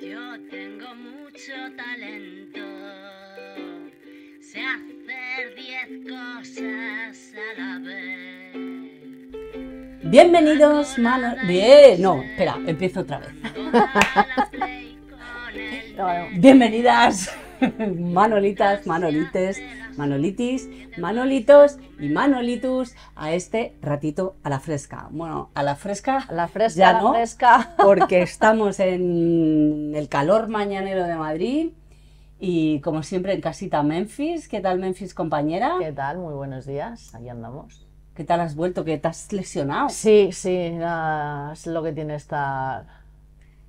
Yo tengo mucho talento, sé hacer 10 cosas a la vez. Bienvenidos, mano. Bien, no, espera, empiezo otra vez. Bienvenidas, manolitas, manolites Manolitis, Manolitos y Manolitus a este ratito a la fresca. Bueno, a la fresca. A la fresca, a la fresca. Porque estamos en el calor mañanero de Madrid. Y como siempre en casita Memphis, ¿qué tal Memphis compañera? ¿Qué tal? Muy buenos días, Ahí andamos. ¿Qué tal has vuelto? ¿Que te has lesionado? Sí, sí, es lo que tiene esta.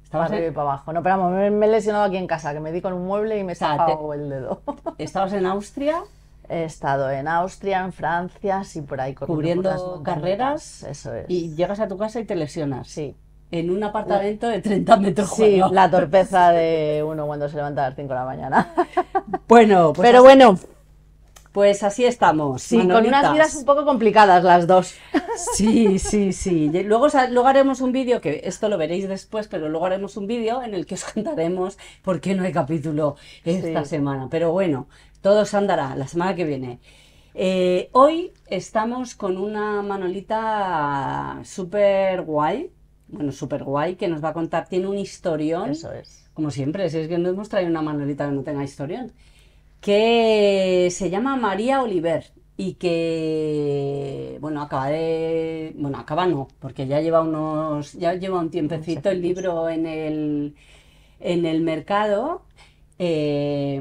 Estaba de arriba para abajo. No, pero vamos, me, he lesionado aquí en casa, que me di con un mueble y me he el dedo. ¿Estabas en Austria? He estado en Austria, en Francia, así por ahí cubriendo carreras. Y llegas a tu casa y te lesionas. Sí. En un apartamento de 30 metros Sí, la torpeza de uno cuando se levanta a las 5 de la mañana. Bueno, pues Pero bueno. Pues así estamos. Sí, con unas vidas un poco complicadas las dos. Sí, sí, sí. Luego, haremos un vídeo, que esto lo veréis después, pero luego haremos un vídeo en el que os contaremos por qué no hay capítulo esta semana. Pero bueno, todo se andará la semana que viene. Eh, hoy estamos con una Manolita super guay, bueno, súper guay, que nos va a contar, tiene un historión. Eso es. Como siempre, si es que nos hemos traído una Manolita que no tenga historión, que se llama María Oliver y que, bueno, acaba de, bueno, acaba no, porque ya lleva unos, ya lleva un tiempecito el libro en el, en el mercado. Eh,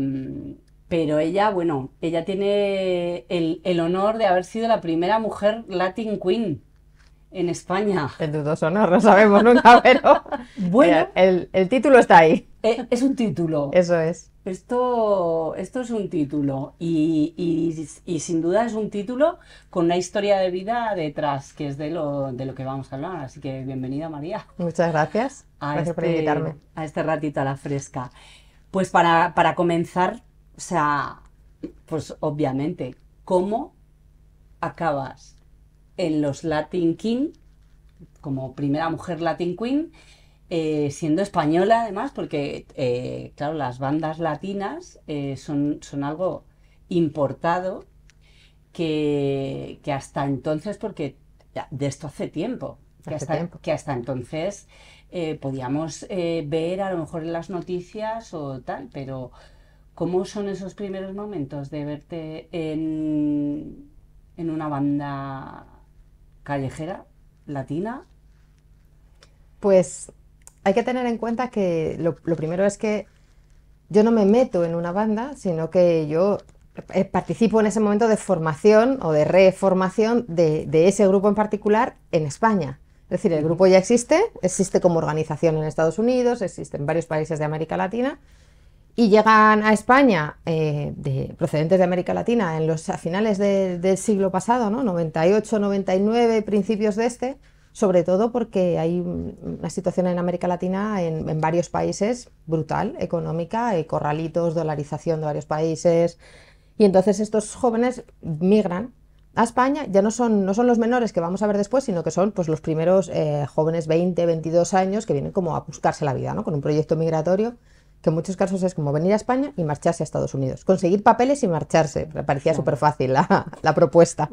pero ella, bueno, ella tiene el, honor de haber sido la primera mujer Latin Queen en España. En dudoso honor, no sabemos nunca, pero bueno, el, título está ahí. Eh, es un título. Eso es. Esto, esto es un título y, sin duda es un título con una historia de vida detrás, que es de lo, de lo que vamos a hablar. Así que bienvenida María. Muchas gracias. gracias por este invitarme. A este ratito a la fresca. Pues para, para comenzar, o sea, pues obviamente, ¿cómo acabas en los Latin King, como primera mujer Latin Queen, eh, siendo española además, porque, eh, claro, las bandas latinas eh, son, son algo importado que, hasta entonces, porque de esto hace tiempo, tiempo. que hasta entonces podíamos ver a lo mejor en las noticias o tal, pero ¿Cómo son esos primeros momentos de verte en, una banda callejera, latina? Pues hay que tener en cuenta que lo, primero es que yo no me meto en una banda, sino que yo eh, participo en ese momento de formación o de reformación de, de, ese grupo en particular en España. Es decir, el grupo ya existe, existe como organización en Estados Unidos, existe en varios países de América Latina, y llegan a España eh, de, procedentes de América Latina en los, a finales del siglo pasado, ¿no? 98, 99, principios de este, sobre todo porque hay una situación en América Latina, en, varios países, brutal, económica, eh, corralitos, dolarización de varios países, y entonces estos jóvenes migran a España, ya no son, no son los menores que vamos a ver después, sino que son pues, los primeros eh, jóvenes 20, 22 años que vienen como a buscarse la vida, ¿no? con un proyecto migratorio que en muchos casos es como venir a España y marcharse a Estados Unidos. Conseguir papeles y marcharse. Me parecía súper fácil la, propuesta.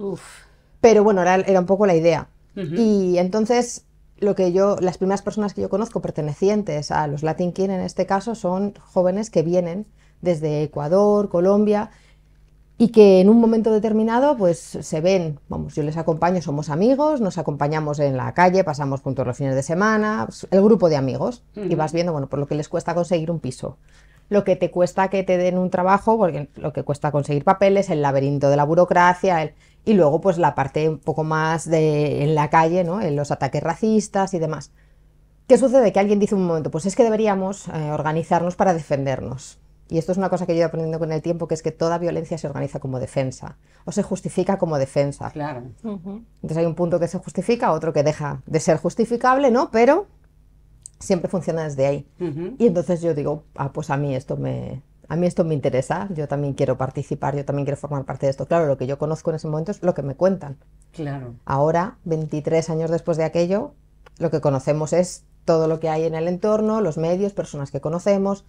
Pero bueno, era, era, un poco la idea. Y entonces, lo que yo, las primeras personas que yo conozco pertenecientes a los Latin King en este caso son jóvenes que vienen desde Ecuador, Colombia, y que en un momento determinado pues se ven, vamos, yo les acompaño, somos amigos, nos acompañamos en la calle, pasamos juntos los fines de semana, el grupo de amigos, y vas viendo, bueno, por lo que les cuesta conseguir un piso, lo que te cuesta que te den un trabajo, porque lo que cuesta conseguir papeles, el laberinto de la burocracia, y luego pues la parte un poco más de en la calle, ¿no? En los ataques racistas y demás. ¿Qué sucede? Que alguien dice un momento, pues es que deberíamos eh, organizarnos para defendernos y esto es una cosa que yo he ido aprendiendo con el tiempo, que es que toda violencia se organiza como defensa o se justifica como defensa. Claro. Entonces hay un punto que se justifica, otro que deja de ser justificable, ¿no? Pero siempre funciona desde ahí. Y entonces yo digo, ah, pues a mí esto me, a mí esto me interesa, yo también quiero participar, yo también quiero formar parte de esto. Claro, lo que yo conozco en ese momento es lo que me cuentan. Claro. Ahora, 23 años después de aquello, lo que conocemos es todo lo que hay en el entorno, los medios, personas que conocemos,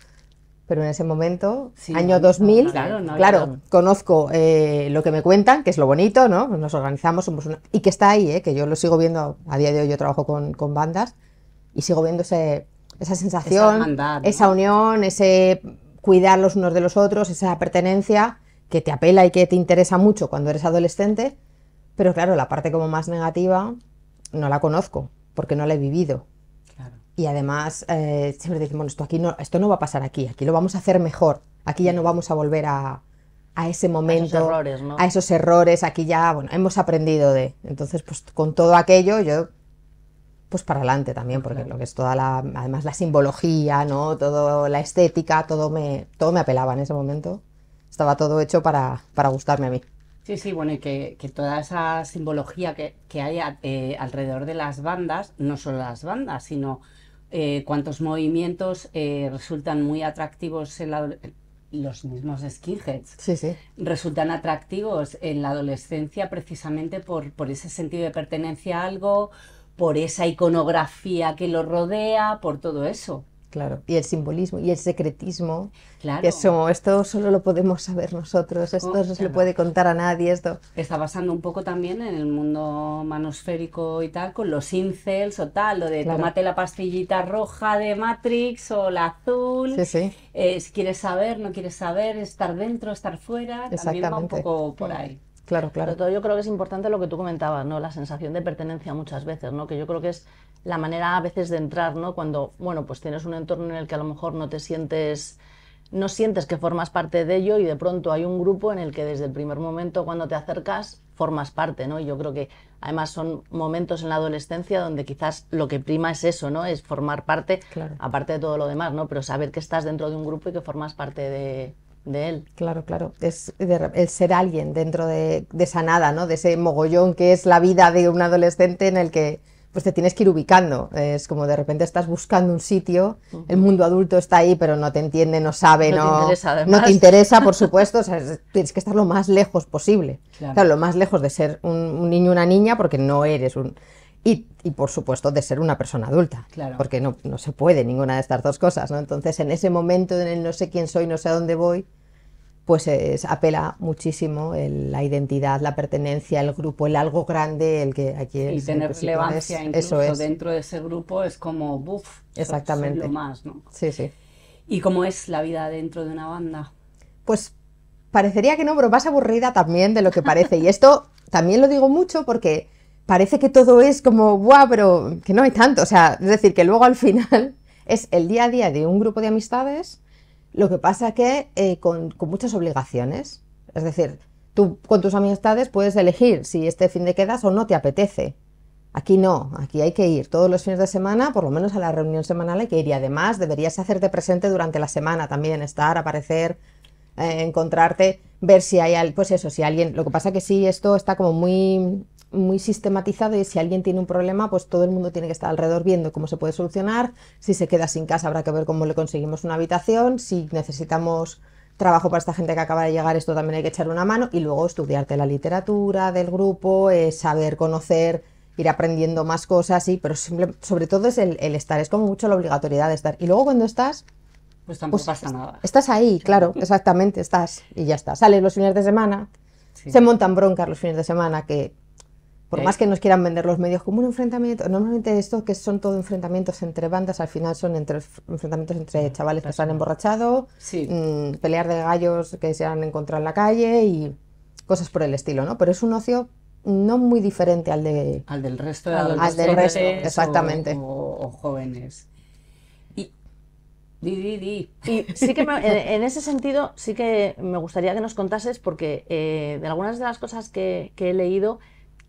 pero en ese momento, año 2000, claro, conozco eh, lo que me cuentan, que es lo bonito, ¿no? Nos organizamos, Y que está ahí, eh, que yo lo sigo viendo, a día de hoy yo trabajo con, bandas y sigo viendo esa sensación, esa, esa, unión, ese cuidar los unos de los otros, esa pertenencia que te apela y que te interesa mucho cuando eres adolescente, pero claro, la parte como más negativa no la conozco, porque no la he vivido y además eh, siempre decimos, bueno, esto, aquí no, esto no va a pasar aquí, aquí lo vamos a hacer mejor, aquí ya no vamos a volver a, a ese momento, a esos, errores, a esos errores, aquí ya, bueno, hemos aprendido de, entonces pues con todo aquello yo pues para adelante también, porque lo que es toda la, además la simbología, ¿no? Todo la estética, todo me, todo me apelaba en ese momento. Estaba todo hecho para, para gustarme a mí. Sí, sí, bueno, y que, que toda esa simbología que, que hay eh, alrededor de las bandas, no solo las bandas, sino eh, ¿Cuántos movimientos eh, resultan muy atractivos en la, los mismos skinheads resultan atractivos en la adolescencia precisamente por, por ese sentido de pertenencia a algo, por esa iconografía que lo rodea, por todo eso. Claro, y el simbolismo y el secretismo. Claro. eso, esto solo lo podemos saber nosotros, esto no se le puede contar a nadie. Esto. Está pasando un poco también en el mundo manosférico y tal, con los incels o tal, lo de tomate la pastillita roja de Matrix o la azul. Sí, sí. Eh, si quieres saber, no quieres saber, estar dentro, estar fuera, también va un poco por ahí. Claro, claro. todo yo creo que es importante lo que tú comentabas, ¿no? La sensación de pertenencia muchas veces, ¿no? Que yo creo que es la manera a veces de entrar, ¿no? Cuando, bueno, pues tienes un entorno en el que a lo mejor no te sientes no sientes que formas parte de ello y de pronto hay un grupo en el que desde el primer momento cuando te acercas formas parte, ¿no? Y yo creo que además son momentos en la adolescencia donde quizás lo que prima es eso, ¿no? Es formar parte, aparte de todo lo demás, ¿no? Pero saber que estás dentro de un grupo y que formas parte de, de él. Claro, claro. Es el ser alguien dentro de, esa nada, ¿no? De ese mogollón que es la vida de un adolescente en el que pues te tienes que ir ubicando. Es como de repente estás buscando un sitio, el mundo adulto está ahí, pero no te entiende, no sabe, no, no, te, interesa, por supuesto. tienes que estar lo más lejos posible. Claro. lo más lejos de ser un, un niño, una niña, porque no eres un y, por supuesto de ser una persona adulta, claro. porque no, se puede ninguna de estas dos cosas, ¿no? Entonces en ese momento en el no sé quién soy, no sé a dónde voy, pues es, apela muchísimo la identidad, la pertenencia, el grupo, el algo grande, el que aquí es, Y tener pues, relevancia incluso eso es. dentro de ese grupo es como, buf, exactamente más, ¿no? Sí, sí. ¿Y cómo es la vida dentro de una banda? Pues parecería que no, pero más aburrida también de lo que parece. y esto también lo digo mucho porque parece que todo es como, guau, pero que no hay tanto. O sea, es decir, que luego al final es el día a día de un grupo de amistades, lo que pasa que eh, con, muchas obligaciones. Es decir, tú con tus amistades puedes elegir si este fin de quedas o no te apetece. Aquí no, aquí hay que ir todos los fines de semana, por lo menos a la reunión semanal hay que ir. Y además deberías hacerte presente durante la semana también, estar, aparecer, eh, encontrarte, ver si hay, pues eso, si alguien. Lo que pasa que sí, esto está como muy muy sistematizado y si alguien tiene un problema, pues todo el mundo tiene que estar alrededor viendo cómo se puede solucionar. Si se queda sin casa, habrá que ver cómo le conseguimos una habitación. Si necesitamos trabajo para esta gente que acaba de llegar, esto también hay que echar una mano. Y luego estudiarte la literatura del grupo, eh, saber conocer, ir aprendiendo más cosas, y pero sobre todo es el, estar, es como mucho la obligatoriedad de estar. Y luego cuando estás, pues tampoco pues pasa nada. Estás ahí, claro, exactamente, estás y ya está. Sales los fines de semana, se montan broncas los fines de semana que por ¿Eh? más que nos quieran vender los medios como un enfrentamiento, normalmente estos que son todo enfrentamientos entre bandas, al final son enfrentamientos entre chavales que se han emborrachado, mm, pelear de gallos que se han encontrado en la calle y cosas por el estilo, ¿no? Pero es un ocio no muy diferente al de al del resto de adolescentes al del resto, exactamente. O, jóvenes. Y, sí que en, ese sentido sí que me gustaría que nos contases porque eh, de algunas de las cosas que, que he leído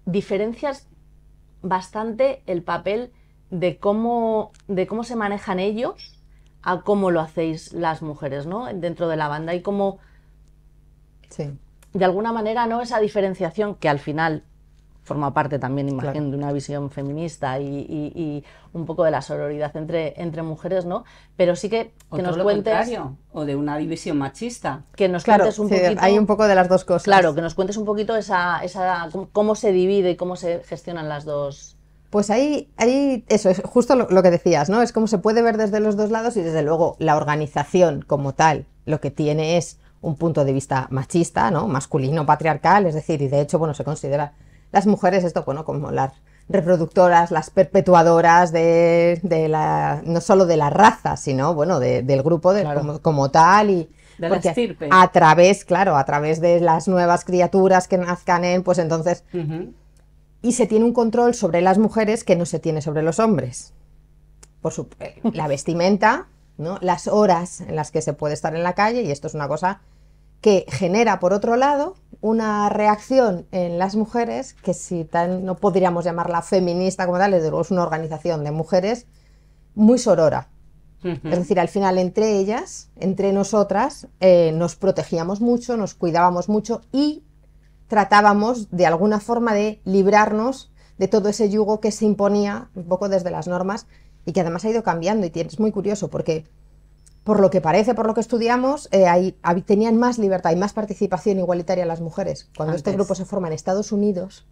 diferencias bastante el papel de cómo, de cómo se manejan ellos a cómo lo hacéis las mujeres, ¿no? Dentro de la banda y cómo, de alguna manera, ¿no? Esa diferenciación que al final forma parte también, imagino, de una visión feminista y, un poco de la sororidad entre, mujeres, ¿no? Pero sí que, que nos cuentes. o de una división machista. Que nos cuentes un poquito. Hay un poco de las dos cosas. Claro, que nos cuentes un poquito esa, esa cómo, se divide y cómo se gestionan las dos. Pues ahí, ahí eso es justo lo, que decías, ¿no? Es cómo se puede ver desde los dos lados y desde luego la organización como tal lo que tiene es un punto de vista machista, ¿no? Masculino, patriarcal, es decir, y de hecho, bueno, se considera las mujeres, esto, bueno, como las reproductoras, las perpetuadoras de, la, no solo de la raza, sino, bueno, del grupo de, como, tal y... De A través, claro, a través de las nuevas criaturas que nazcan en, pues entonces... Y se tiene un control sobre las mujeres que no se tiene sobre los hombres. Por eh, la vestimenta, ¿no? las horas en las que se puede estar en la calle, y esto es una cosa que genera, por otro lado, una reacción en las mujeres que si tan, no podríamos llamarla feminista como tal, luego es una organización de mujeres muy sorora. Es decir, al final entre ellas, entre nosotras, eh, nos protegíamos mucho, nos cuidábamos mucho y tratábamos de alguna forma de librarnos de todo ese yugo que se imponía un poco desde las normas y que además ha ido cambiando y es muy curioso porque por lo que parece, por lo que estudiamos, eh, tenían más libertad y más participación igualitaria las mujeres. Cuando este grupo se forma en Estados Unidos,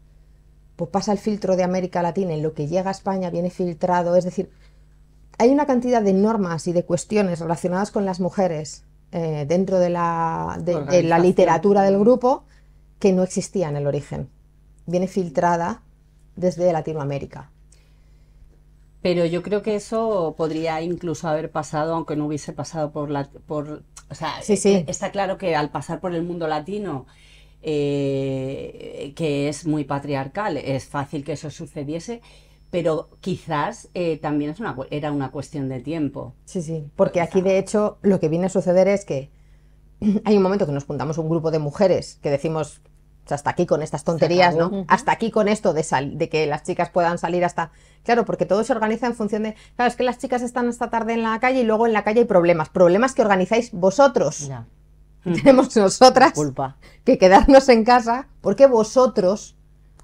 pues pasa el filtro de América Latina, en lo que llega a España viene filtrado, es decir, hay una cantidad de normas y de cuestiones relacionadas con las mujeres eh, dentro de la, de la, literatura del grupo que no existía en el origen. Viene filtrada desde Latinoamérica. Pero yo creo que eso podría incluso haber pasado, aunque no hubiese pasado por la. Por, o sea, eh, está claro que al pasar por el mundo latino, eh, que es muy patriarcal, es fácil que eso sucediese pero quizás eh, también es una, era una cuestión de tiempo. Sí, sí, porque aquí de hecho lo que viene a suceder es que hay un momento que nos juntamos un grupo de mujeres que decimos, hasta aquí con estas tonterías, ¿no? Hasta aquí con esto de, de que las chicas puedan salir hasta... Claro, porque todo se organiza en función de... Claro, es que las chicas están esta tarde en la calle y luego en la calle hay problemas. Problemas que organizáis vosotros. Tenemos nosotras culpa. que quedarnos en casa porque vosotros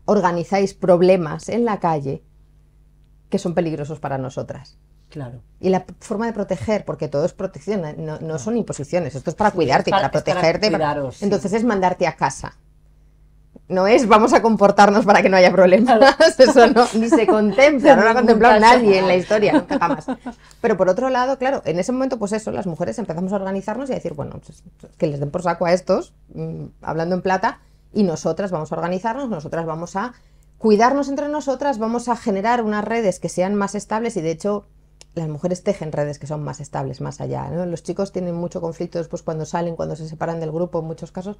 organizáis problemas en la calle que son peligrosos para nosotras. Claro. Y la forma de proteger, porque todo es protección, no, son imposiciones, esto es para cuidarte, y para, protegerte. Entonces es mandarte a casa no es vamos a comportarnos para que no haya problemas. Eso no, ni se contempla, no lo ha contemplado nadie en la historia, nunca jamás. Pero por otro lado, claro, en ese momento, pues eso, las mujeres empezamos a organizarnos y a decir, bueno, pues, pues, que les den por saco a estos, mm, hablando en plata, y nosotras vamos a organizarnos, nosotras vamos a cuidarnos entre nosotras, vamos a generar unas redes que sean más estables y de hecho las mujeres tejen redes que son más estables más allá. ¿no? Los chicos tienen mucho conflicto después cuando salen, cuando se separan del grupo, en muchos casos.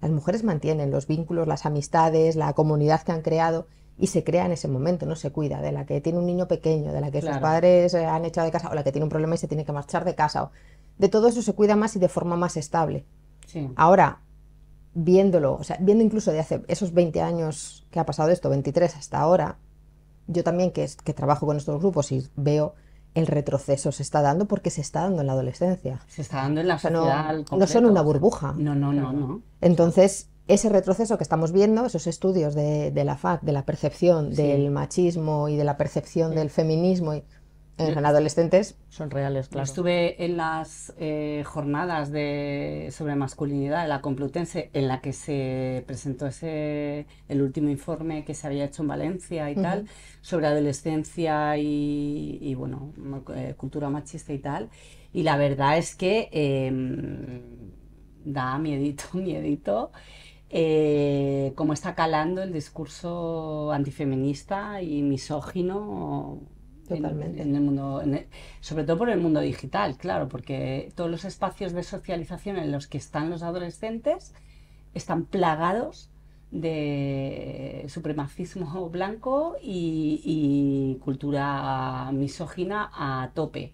Las mujeres mantienen los vínculos, las amistades, la comunidad que han creado y se crea en ese momento, no se cuida de la que tiene un niño pequeño, de la que sus padres eh, han echado de casa o la que tiene un problema y se tiene que marchar de casa. O, de todo eso se cuida más y de forma más estable. Ahora, viéndolo, o sea, viendo incluso de hace esos 20 años que ha pasado esto, 23 hasta ahora, yo también que, que trabajo con estos grupos y veo el retroceso se está dando porque se está dando en la adolescencia. Se está dando en la sociedad. no, son una burbuja. No, no, no, Entonces, ese retroceso que estamos viendo, esos estudios de, la FAC, de la percepción del machismo y de la percepción del feminismo, en adolescentes son reales, claro. Estuve en las eh, jornadas de, sobre masculinidad de la Complutense, en la que se presentó ese, el último informe que se había hecho en Valencia y tal, sobre adolescencia y, bueno, eh, cultura machista y tal. Y la verdad es que em, da miedito, miedito. Eh, cómo está calando el discurso antifeminista y misógino Totalmente. En, el mundo, sobre todo por el mundo digital, claro, porque todos los espacios de socialización en los que están los adolescentes están plagados de supremacismo blanco y, cultura misógina a tope.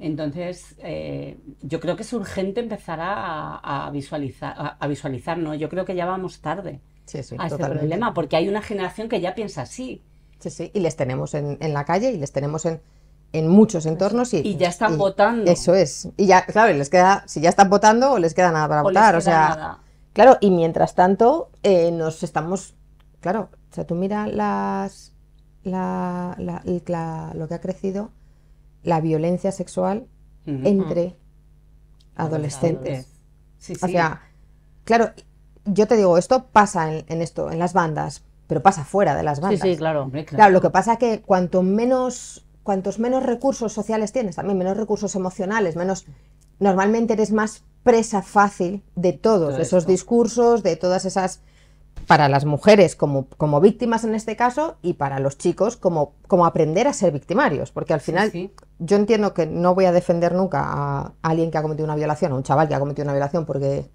Entonces, eh, yo creo que es urgente empezar a, visualizar, a, visualizar, ¿no? Yo creo que ya vamos tarde a este problema, porque hay una generación que ya piensa así. Sí, y les tenemos en, en la calle y les tenemos en, en muchos pues, entornos. Y, ya están votando. Eso es. Y ya, claro, les queda, si ya están votando, o les queda nada para votar. o sea, claro, y mientras tanto, eh, nos estamos. Claro, o sea, tú mira las, la, lo que ha crecido, la violencia sexual entre mm. adolescentes. Sí, sí. O sea, claro, yo te digo, esto pasa en, en esto, en las bandas, pero pasa fuera de las bandas. Sí, claro. claro. lo que pasa es que cuanto menos, cuantos menos recursos sociales tienes, también menos recursos emocionales, menos normalmente eres más presa fácil de todos esos discursos, de todas esas para las mujeres como, como, víctimas en este caso y para los chicos como, como aprender a ser victimarios, porque al final yo entiendo que no voy a defender nunca a alguien que ha cometido una violación, a un chaval que ha cometido una violación porque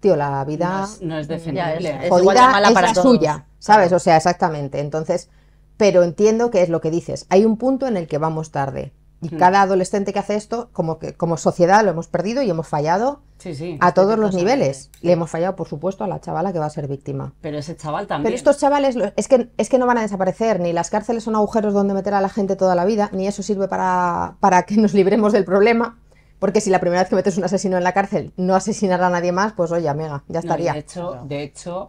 tío, la vida... No, es, defendible. Es, jodida mala para es la suya, ¿sabes? O sea, exactamente. Entonces, pero entiendo que es lo que dices. Hay un punto en el que vamos tarde. Y hmm. cada adolescente que hace esto, como, que, como sociedad, lo hemos perdido y hemos fallado a este todos los niveles. Le hemos fallado, por supuesto, a la chavala que va a ser víctima. Pero ese chaval también. Pero estos chavales es que, es que no van a desaparecer, ni las cárceles son agujeros donde meter a la gente toda la vida, ni eso sirve para, para que nos libremos del problema. Porque si la primera vez que metes un asesino en la cárcel no asesinará a nadie más, pues oye, amiga, ya estaría. de hecho, de hecho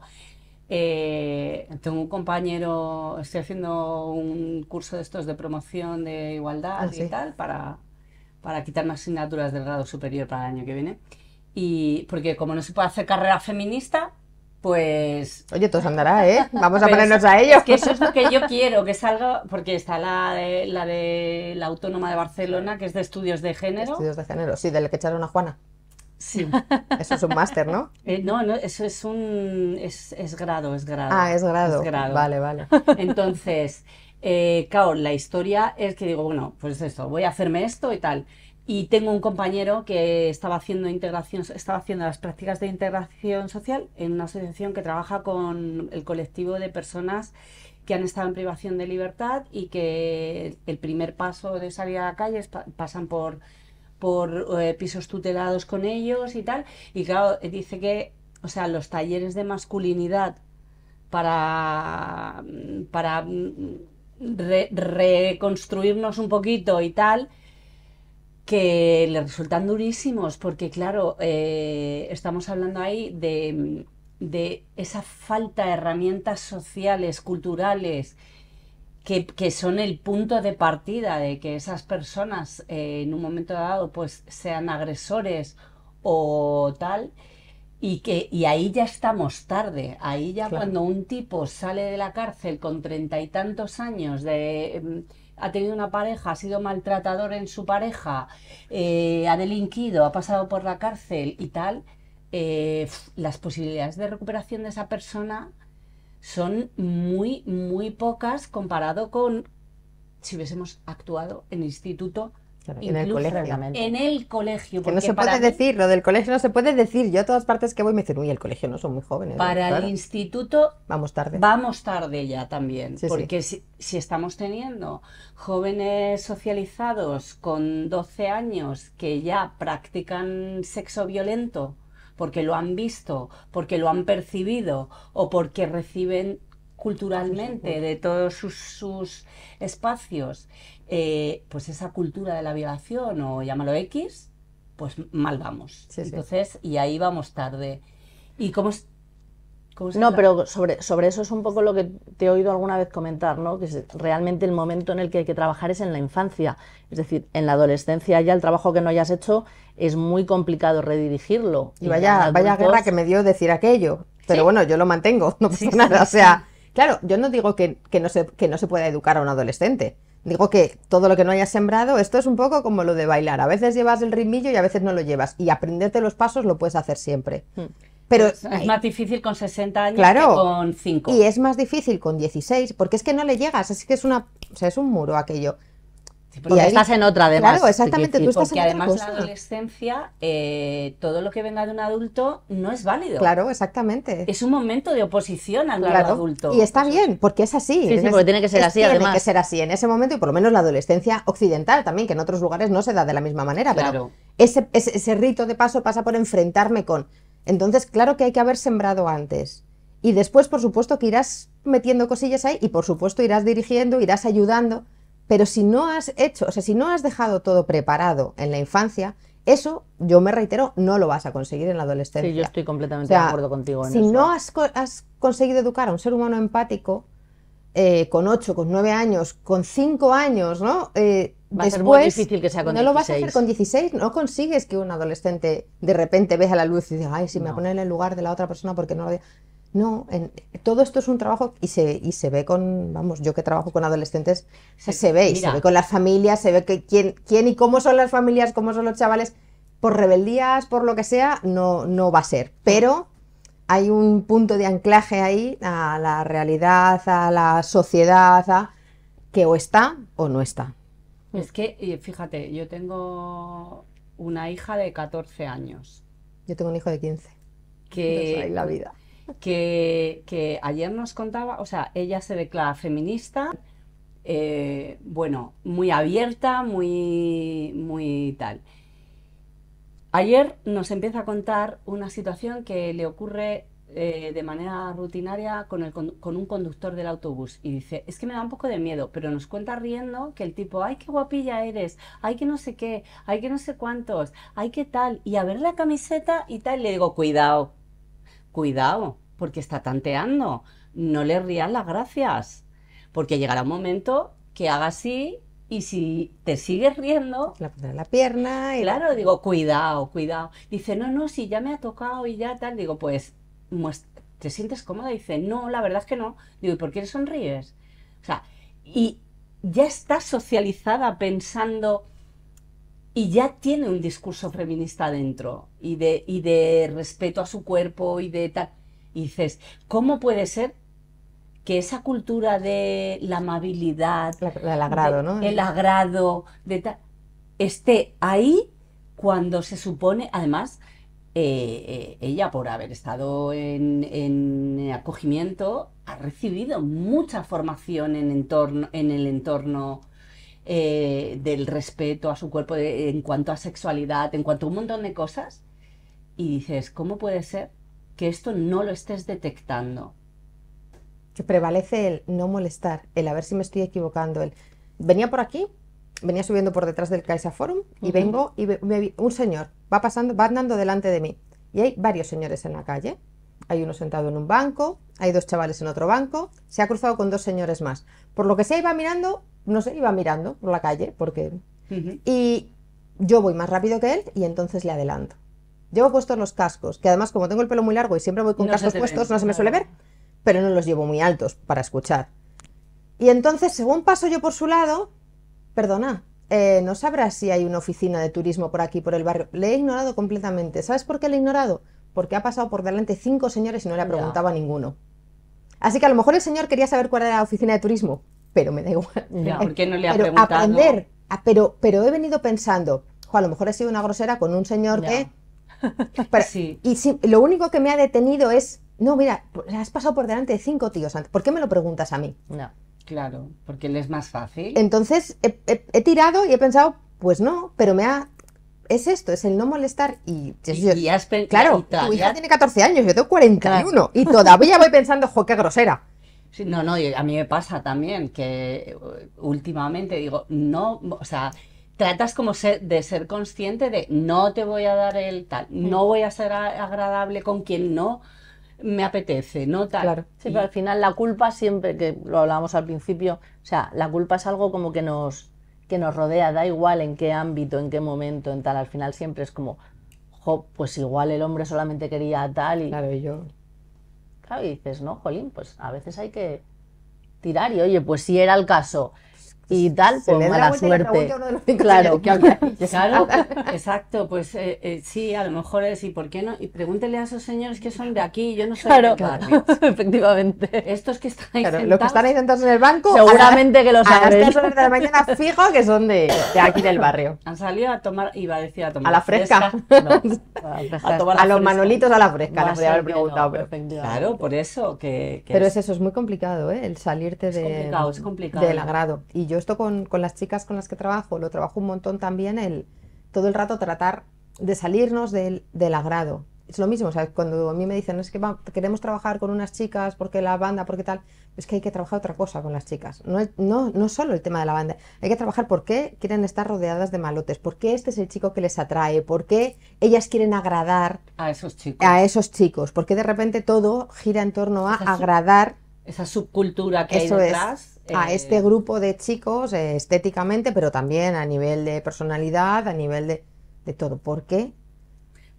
eh, tengo un compañero, estoy haciendo un curso de estos de promoción de igualdad ah, y tal, para, para quitarme asignaturas del grado superior para el año que viene. Y porque como no se puede hacer carrera feminista, pues... Oye, todo andará, ¿eh? Vamos a ponernos a ellos. Es que eso es lo que yo quiero, que salga, porque está la de, la de la Autónoma de Barcelona, que es de estudios de género. Estudios de género, sí, de la que echaron a Juana. Sí. Eso es un máster, ¿no? Eh, no, no, eso es un... Es, grado, es grado. Ah, es grado. Es grado. Vale, vale. Entonces, eh, claro, la historia es que digo, bueno, pues esto, voy a hacerme esto y tal. Y tengo un compañero que estaba haciendo estaba haciendo las prácticas de integración social en una asociación que trabaja con el colectivo de personas que han estado en privación de libertad y que el primer paso de salir a la calle es pasan por, por eh, pisos tutelados con ellos y tal. Y claro, dice que, o sea, los talleres de masculinidad para, para mm, reconstruirnos un poquito y tal, que le resultan durísimos, porque claro, eh, estamos hablando ahí de, esa falta de herramientas sociales, culturales, que, son el punto de partida de que esas personas eh, en un momento dado pues sean agresores o tal. Y, que, y ahí ya estamos tarde, ahí ya cuando un tipo sale de la cárcel con treinta y tantos años de mm, ha tenido una pareja, ha sido maltratador en su pareja, eh, ha delinquido, ha pasado por la cárcel y tal, eh, las posibilidades de recuperación de esa persona son muy, muy pocas comparado con si hubiésemos actuado en instituto en el colegio. En el colegio. que no se puede decir, lo del colegio no se puede decir. Yo a todas partes que voy me dicen, uy, el colegio no son muy jóvenes. Para el instituto. Vamos tarde. Vamos tarde ya también. porque si, estamos teniendo jóvenes socializados con 12 años que ya practican sexo violento porque lo han visto, porque lo han percibido o porque reciben culturalmente de todos sus, espacios, eh, pues esa cultura de la violación o llámalo X, pues mal vamos. Entonces, y ahí vamos tarde. ¿Y cómo, es, No, pero sobre, sobre eso es un poco lo que te he oído alguna vez comentar, ¿no? Que realmente el momento en el que hay que trabajar es en la infancia. Es decir, en la adolescencia ya el trabajo que no hayas hecho es muy complicado redirigirlo. Y, vaya, vaya guerra que me dio decir aquello. Pero bueno, yo lo mantengo, no pasa nada. O sea, Claro, yo no digo que, no se, que no se pueda educar a un adolescente. Digo que todo lo que no hayas sembrado, esto es un poco como lo de bailar. A veces llevas el ritmillo y a veces no lo llevas. Y aprenderte los pasos lo puedes hacer siempre. Hmm. Pero, es más difícil con 60 años que con 5. Y es más difícil con 16, porque es que no le llegas, Así que es una es un muro aquello porque estás en otra, además. Claro, exactamente, tú estás en la adolescencia, eh, todo lo que venga de un adulto no es válido. Claro, exactamente. Es un momento de oposición al adulto. Y está bien, porque es así. Sí, porque tiene que ser así, además. Tiene que ser así en ese momento, y por lo menos la adolescencia occidental también, que en otros lugares no se da de la misma manera, pero ese rito de paso pasa por enfrentarme con... Entonces, claro que hay que haber sembrado antes. Y después, por supuesto, que irás metiendo cosillas ahí y, por supuesto, irás dirigiendo, irás ayudando pero si no has hecho, o sea, si no has dejado todo preparado en la infancia, eso, yo me reitero, no lo vas a conseguir en la adolescencia. Sí, yo estoy completamente de acuerdo contigo. si no has, conseguido educar a un ser humano empático eh, con 8, con 9 años, con 5 años, ¿no? Eh, Va a ser muy difícil que sea con No lo vas a hacer con 16, no consigues que un adolescente de repente vea la luz y diga, ay, si me pone en el lugar de la otra persona porque no lo no, en, todo esto es un trabajo y se, y se ve con, vamos, yo que trabajo con adolescentes, se ve, y se ve con las familias, se ve que quién, quién y cómo son las familias, cómo son los chavales. Por rebeldías, por lo que sea, no, no va a ser. Pero hay un punto de anclaje ahí a la realidad, a la sociedad, a, que o está o no está. Es que, eh, fíjate, yo tengo una hija de 14 años. Yo tengo un hijo de 15. Que... Pues la vida que, ayer nos contaba, o sea, ella se declara feminista, eh, bueno, muy abierta, muy, muy tal. Ayer nos empieza a contar una situación que le ocurre eh, de manera rutinaria con, con, un conductor del autobús y dice, es que me da un poco de miedo, pero nos cuenta riendo que el tipo, ay, qué guapilla eres, ay, que no sé qué, ay, que no sé cuántos, ay, qué tal, y a ver la camiseta y tal, le digo, cuidado, cuidado, porque está tanteando, no le rías las gracias, porque llegará un momento que haga así y si te sigues riendo... La, la pierna y... Claro, digo, cuidado, cuidado. Dice, no, no, si ya me ha tocado y ya tal. Digo, pues, ¿te sientes cómoda? Dice, no, la verdad es que no. Digo, ¿y por qué le sonríes? O sea, y ya está socializada pensando y ya tiene un discurso feminista dentro y de, y de respeto a su cuerpo y de tal. Y dices, ¿cómo puede ser que esa cultura de la amabilidad, el agrado, agrado, de esté ahí cuando se supone, además, eh, eh, ella por haber estado en, acogimiento ha recibido mucha formación en, entorno, en el entorno eh, del respeto a su cuerpo en cuanto a sexualidad, en cuanto a un montón de cosas y dices, ¿cómo puede ser que esto no lo estés detectando? Que prevalece el no molestar, el a ver si me estoy equivocando, venía por aquí, venía subiendo por detrás del Caixa Forum y vengo y un señor va pasando, va andando delante de mí y hay varios señores en la calle. Hay uno sentado en un banco, hay dos chavales en otro banco, se ha cruzado con dos señores más. Por lo que se iba mirando, no sé, iba mirando por la calle, porque... Y yo voy más rápido que él y entonces le adelanto. Llevo puestos los cascos, que además como tengo el pelo muy largo y siempre voy con cascos puestos, no se me suele ver, pero no los llevo muy altos para escuchar. Y entonces, según paso yo por su lado, perdona, eh, no sabrá si hay una oficina de turismo por aquí, por el barrio. Le he ignorado completamente. ¿Sabes por qué le he ignorado? Porque ha pasado por delante cinco señores y no le ha preguntado a ninguno. Así que a lo mejor el señor quería saber cuál era la oficina de turismo, pero me da igual. ¿por qué no le ha preguntado? Aprender, ah, pero, pero he venido pensando, a lo mejor he sido una grosera con un señor que sí. Y si, lo único que me ha detenido es, no, mira, has pasado por delante de cinco tíos antes, ¿por qué me lo preguntas a mí? No, claro, porque le es más fácil. Entonces he, tirado y he pensado, pues no, pero me ha es esto, es el no molestar y, y, claro, tu hija tiene 14 años, yo tengo 41 y todavía voy pensando, jo, qué grosera. Sí, no, no, a mí me pasa también que eh, últimamente digo, no, o sea, tratas como ser, de ser consciente de no te voy a dar el tal, mm. no voy a ser agradable con quien no me apetece, no tal. Claro. Sí, pero al final la culpa siempre, que lo hablábamos al principio, o sea, la culpa es algo como que nos, que nos rodea, da igual en qué ámbito, en qué momento, en tal, al final siempre es como, pues igual el hombre solamente quería tal y... Claro, y yo... Claro, y dices, no, jolín, pues a veces hay que tirar y oye, pues si era el caso, y tal, por mala la suerte. claro, exacto, pues eh, eh, sí, a lo mejor es, ¿y por qué no? Y pregúntele a esos señores que son de aquí, yo no soy de efectivamente. Estos que están ahí sentados, en el banco, seguramente que los saben. de la mañana fijo que son de, de, aquí del barrio. Han salido a tomar, iba a decir a tomar. A la fresca. a, los manolitos a la fresca, no podría haber preguntado. claro, por eso que... pero es, eso, es muy complicado, ¿eh? El salirte de, del agrado. Y yo esto con, las chicas con las que trabajo, lo trabajo un montón también, el todo el rato tratar de salirnos del, agrado. Es lo mismo, cuando a mí me dicen, es que queremos trabajar con unas chicas porque la banda, porque tal, es que hay que trabajar otra cosa con las chicas. No, no, no solo el tema de la banda, hay que trabajar por qué quieren estar rodeadas de malotes, por qué este es el chico que les atrae, por qué ellas quieren agradar a esos chicos, a esos chicos, porque de repente todo gira en torno a agradar. esa subcultura que hay detrás a eh, este grupo de chicos eh, estéticamente, pero también a nivel de personalidad, a nivel de, todo. ¿Por qué?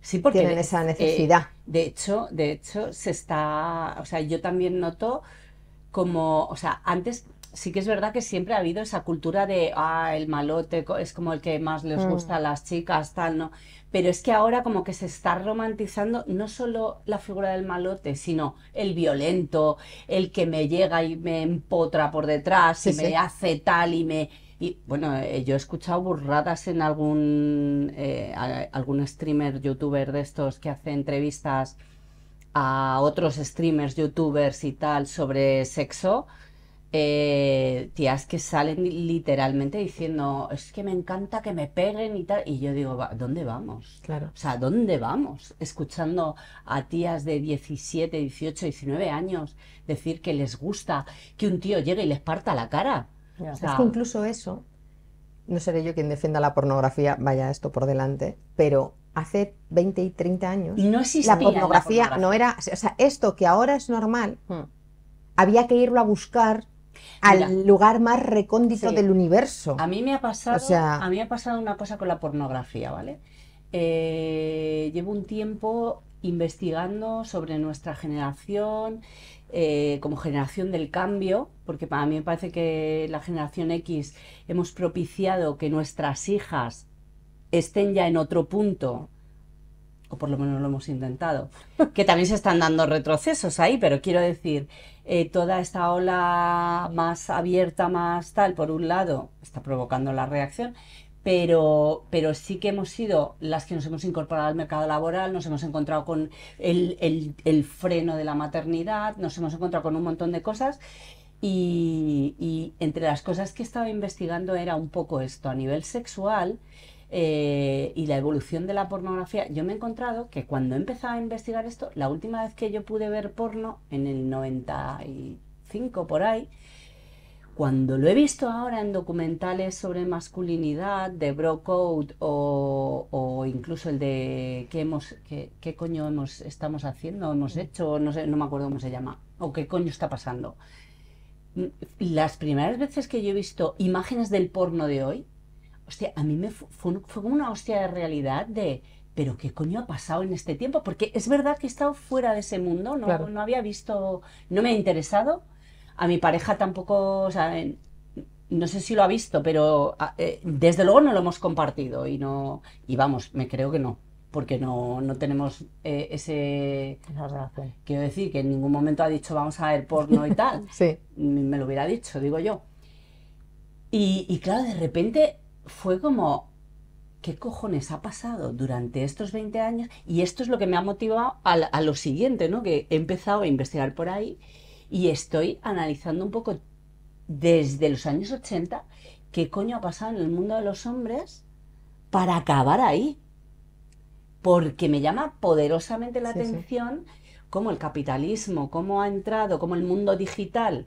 Sí, porque tienen esa eh, necesidad. de hecho, de hecho se está, o sea, yo también noto como, o sea, antes sí que es verdad que siempre ha habido esa cultura de, ah, el malote es como el que más les mm. gusta a las chicas, tal, ¿no? Pero es que ahora como que se está romantizando no solo la figura del malote, sino el violento, el que me llega y me empotra por detrás y me hace tal y me... Y bueno, eh, yo he escuchado burradas en algún, eh, algún streamer, youtuber de estos que hace entrevistas a otros streamers, youtubers y tal sobre sexo. Eh, tías que salen literalmente diciendo, es que me encanta que me peguen y tal. Y yo digo, ¿dónde vamos? Claro. O sea, ¿dónde vamos? Escuchando a tías de 17, 18, 19 años decir que les gusta que un tío llegue y les parta la cara. es que incluso eso, no seré yo quien defienda la pornografía, vaya esto por delante, pero hace 20 y 30 años no la, pornografía no era, o sea, esto que ahora es normal, hmm. había que irlo a buscar al lugar más recóndito del universo. A mí me ha pasado, una cosa con la pornografía, ¿vale? Eh, llevo un tiempo investigando sobre nuestra generación, eh, como generación del cambio, porque para mí me parece que la generación X hemos propiciado que nuestras hijas estén ya en otro punto, o por lo menos lo hemos intentado, que también se están dando retrocesos ahí, pero quiero decir, eh, toda esta ola más abierta, más tal, por un lado, está provocando la reacción, pero, pero sí que hemos sido las que nos hemos incorporado al mercado laboral, nos hemos encontrado con el, freno de la maternidad, nos hemos encontrado con un montón de cosas. Y, y entre las cosas que estaba investigando era un poco esto a nivel sexual, eh, y la evolución de la pornografía. Yo me he encontrado que cuando empezado a investigar esto, la última vez que yo pude ver porno, en el 95 por ahí, cuando lo he visto ahora en documentales sobre masculinidad de Bro Code o, o incluso el de qué, hemos, qué, qué coño hemos, estamos haciendo, hemos mm. hecho, no, sé, no me acuerdo cómo se llama, o qué coño está pasando. Mm, las primeras veces que yo he visto imágenes del porno de hoy, hostia, a mí me fue, como una hostia de realidad de, pero ¿qué coño ha pasado en este tiempo? Porque es verdad que he estado fuera de ese mundo, no, había visto, no me ha interesado. A mi pareja tampoco, o sea, eh, no sé si lo ha visto, pero ah, eh, desde luego no lo hemos compartido y no, y vamos, me creo que no, porque no, tenemos eh, ese... Quiero decir, que en ningún momento ha dicho vamos a ver porno y tal. sí. Me lo hubiera dicho, digo yo. Y, y claro, de repente fue como, ¿qué cojones ha pasado durante estos 20 años? Y esto es lo que me ha motivado a, lo siguiente, ¿no? Que he empezado a investigar por ahí y estoy analizando un poco desde los años 80 qué coño ha pasado en el mundo de los hombres para acabar ahí. Porque me llama poderosamente la atención cómo el capitalismo, cómo ha entrado, cómo el mundo digital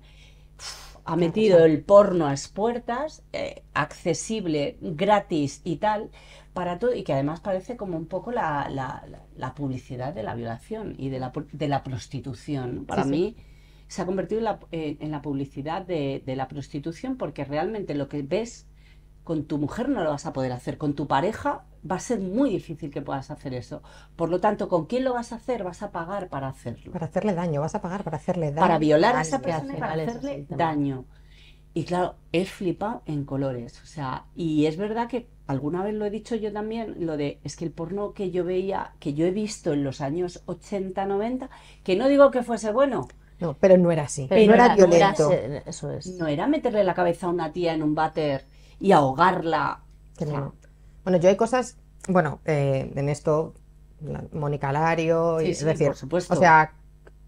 ha metido el porno a expuertas, eh, accesible, gratis y tal, para todo, y que además parece como un poco la, publicidad de la violación y de la, de la prostitución. Para mí se ha convertido en la, publicidad de, la prostitución porque realmente lo que ves con tu mujer no lo vas a poder hacer, con tu pareja va a ser muy difícil que puedas hacer eso. Por lo tanto, ¿con quién lo vas a hacer? Vas a pagar para hacerlo. Para hacerle daño, vas a pagar para hacerle daño. Para violar a esa persona para hacerle daño. Y claro, es flipa en colores. O sea, y es verdad que alguna vez lo he dicho yo también, lo de es que el porno que yo veía, que yo he visto en los años 80, 90, que no digo que fuese bueno. No, pero no era así. no, era, violento. eso es. no era meterle la cabeza a una tía en un váter y ahogarla. bueno, yo hay cosas, bueno, eh, en esto, Mónica Lario, y, es decir, por supuesto. o sea,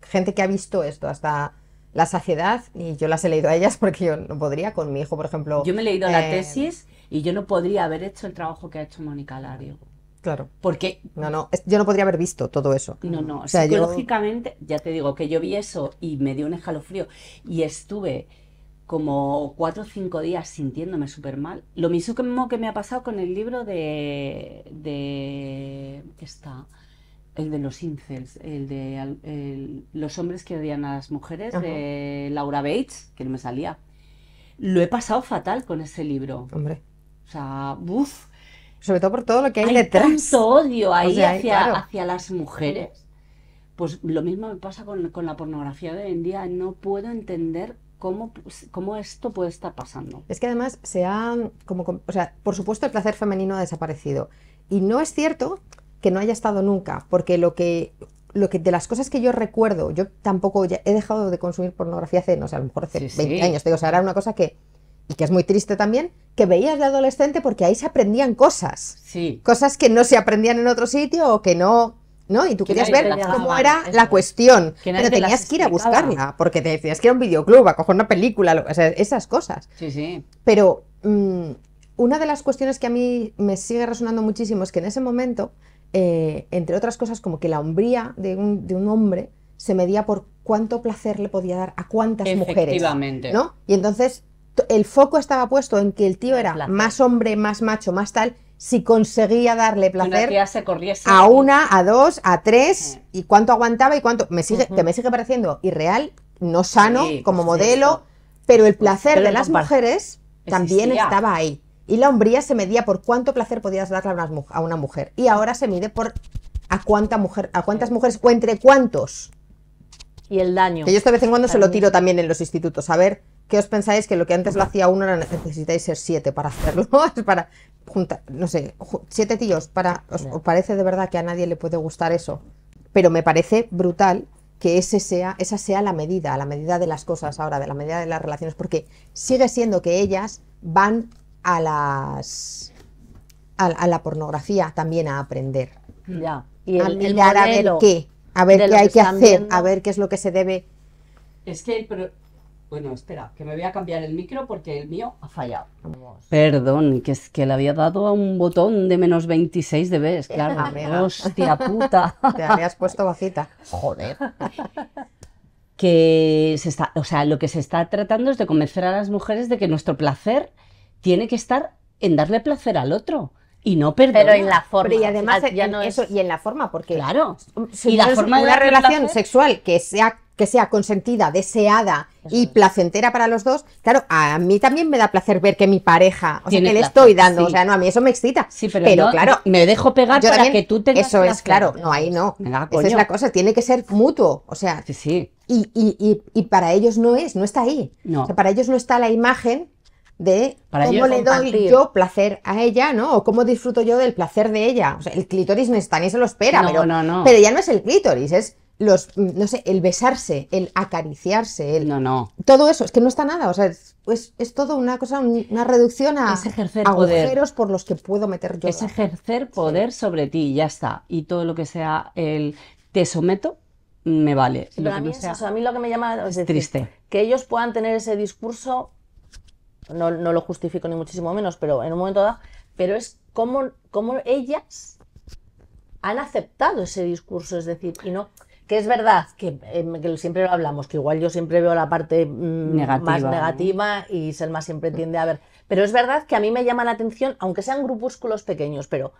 gente que ha visto esto hasta la saciedad, y yo las he leído a ellas porque yo no podría con mi hijo, por ejemplo. Yo me he leído la eh, tesis y yo no podría haber hecho el trabajo que ha hecho Mónica Lario. Claro. Porque. No, no, yo no podría haber visto todo eso. No, no, o sea, psicológicamente, ya te digo que yo vi eso y me dio un escalofrío y estuve como cuatro o cinco días sintiéndome súper mal. Lo mismo que me ha pasado con el libro de. de. está El de los incels, el de los hombres que odian a las mujeres, de Laura Bates, que no me salía. Lo he pasado fatal con ese libro. Hombre. O sea, uff. Sobre todo por todo lo que hay, hay detrás. Tanto odio ahí hacia, las mujeres. Pues lo mismo me pasa con, con la pornografía de hoy en día. No puedo entender pues, cómo, esto puede estar pasando. Es que además se ha, como, o sea, por supuesto el placer femenino ha desaparecido. Y no es cierto que no haya estado nunca, porque lo que, lo que de las cosas que yo recuerdo, yo tampoco he dejado de consumir pornografía hace, no sé, a lo mejor hace 20 años, digo, o sea, era una cosa que, y que es muy triste también, que veías de adolescente porque ahí se aprendían cosas. Sí. Cosas que no se aprendían en otro sitio o que no ¿no? Y tú querías ver cómo era la cuestión, pero tenías que ir a buscarla, porque te decías que era un videoclub, a coger una película, esas cosas. Sí, sí. Pero mm, una de las cuestiones que a mí me sigue resonando muchísimo es que en ese momento, eh, entre otras cosas, como que la hombría de un, de un hombre se medía por cuánto placer le podía dar a cuántas mujeres. ¿no? Y entonces el foco estaba puesto en que el tío era más hombre, más macho, más tal, si conseguía darle placer se a una, a dos, a tres, y cuánto aguantaba y cuánto. Me sigue, Que me sigue pareciendo irreal, no sano como modelo, pero el pues, placer de las mujeres también estaba ahí. Y la hombría se medía por cuánto placer podías darle a una, mujer. Y ahora se mide por a, cuánta mujer, a cuántas mujeres o entre cuántos. Y el daño. Que yo de vez en cuando se lo tiro también en los institutos. A ver, ¿Qué os pensáis que lo que antes lo hacía uno necesitáis ser siete para hacerlo, para juntar, no sé, siete tíos, para, os, parece de verdad que a nadie le puede gustar eso? Pero me parece brutal que ese sea, esa sea la medida, la medida de las cosas ahora, de la medida de las relaciones, porque sigue siendo que ellas van a las a, la pornografía también a aprender. Ya. Y el, a mirar a ver qué, a ver qué hay que, hacer, a ver qué es lo que se debe. Es que bueno, espera, que me voy a cambiar el micro porque el mío ha fallado. Perdón, que es que le había dado a un botón de menos 26 de vez, claro. Hostia puta. Te habías puesto vacita. Joder. que se está, o sea, lo que se está tratando es de convencer a las mujeres de que nuestro placer tiene que estar en darle placer al otro y no perder. Pero en la forma. y además, eso, y en la forma, porque. Claro. Si y la forma una relación sexual que sea que sea consentida, deseada y placentera para los dos, claro, a mí también me da placer ver que mi pareja, o sea, que le estoy dando, o sea, no, a mí eso me excita. Sí, pero, claro, me dejo pegar para que tú tengas Eso es, claro, no, ahí no. Esa es la cosa, tiene que ser mutuo, o sea. Sí, sí. Y, para ellos no es, no está ahí. para ellos no está la imagen de cómo le doy yo placer a ella, ¿no? O cómo disfruto yo del placer de ella. O sea, el clítoris no está, ni se lo espera, pero, no, no. pero ya no es el clítoris, es los, no sé, el besarse, el acariciarse, el... No, no. Todo eso, es que no está nada, o sea, es, pues, es, todo una cosa, una reducción a agujeros por los que puedo meter yo. Es ejercer poder sobre ti, ya está. Y todo lo que sea el te someto, me vale. a, mí lo que me llama triste. que ellos puedan tener ese discurso, no, lo justifico ni muchísimo menos, pero en un momento dado, pero es cómo como ellas han aceptado ese discurso, es decir, y no que es verdad em, que, siempre lo hablamos, que igual yo siempre veo la parte mm, más negativa y y Selma siempre tiende a ver. Pero es verdad que a mí me llama la atención, aunque sean grupúsculos pequeños, pero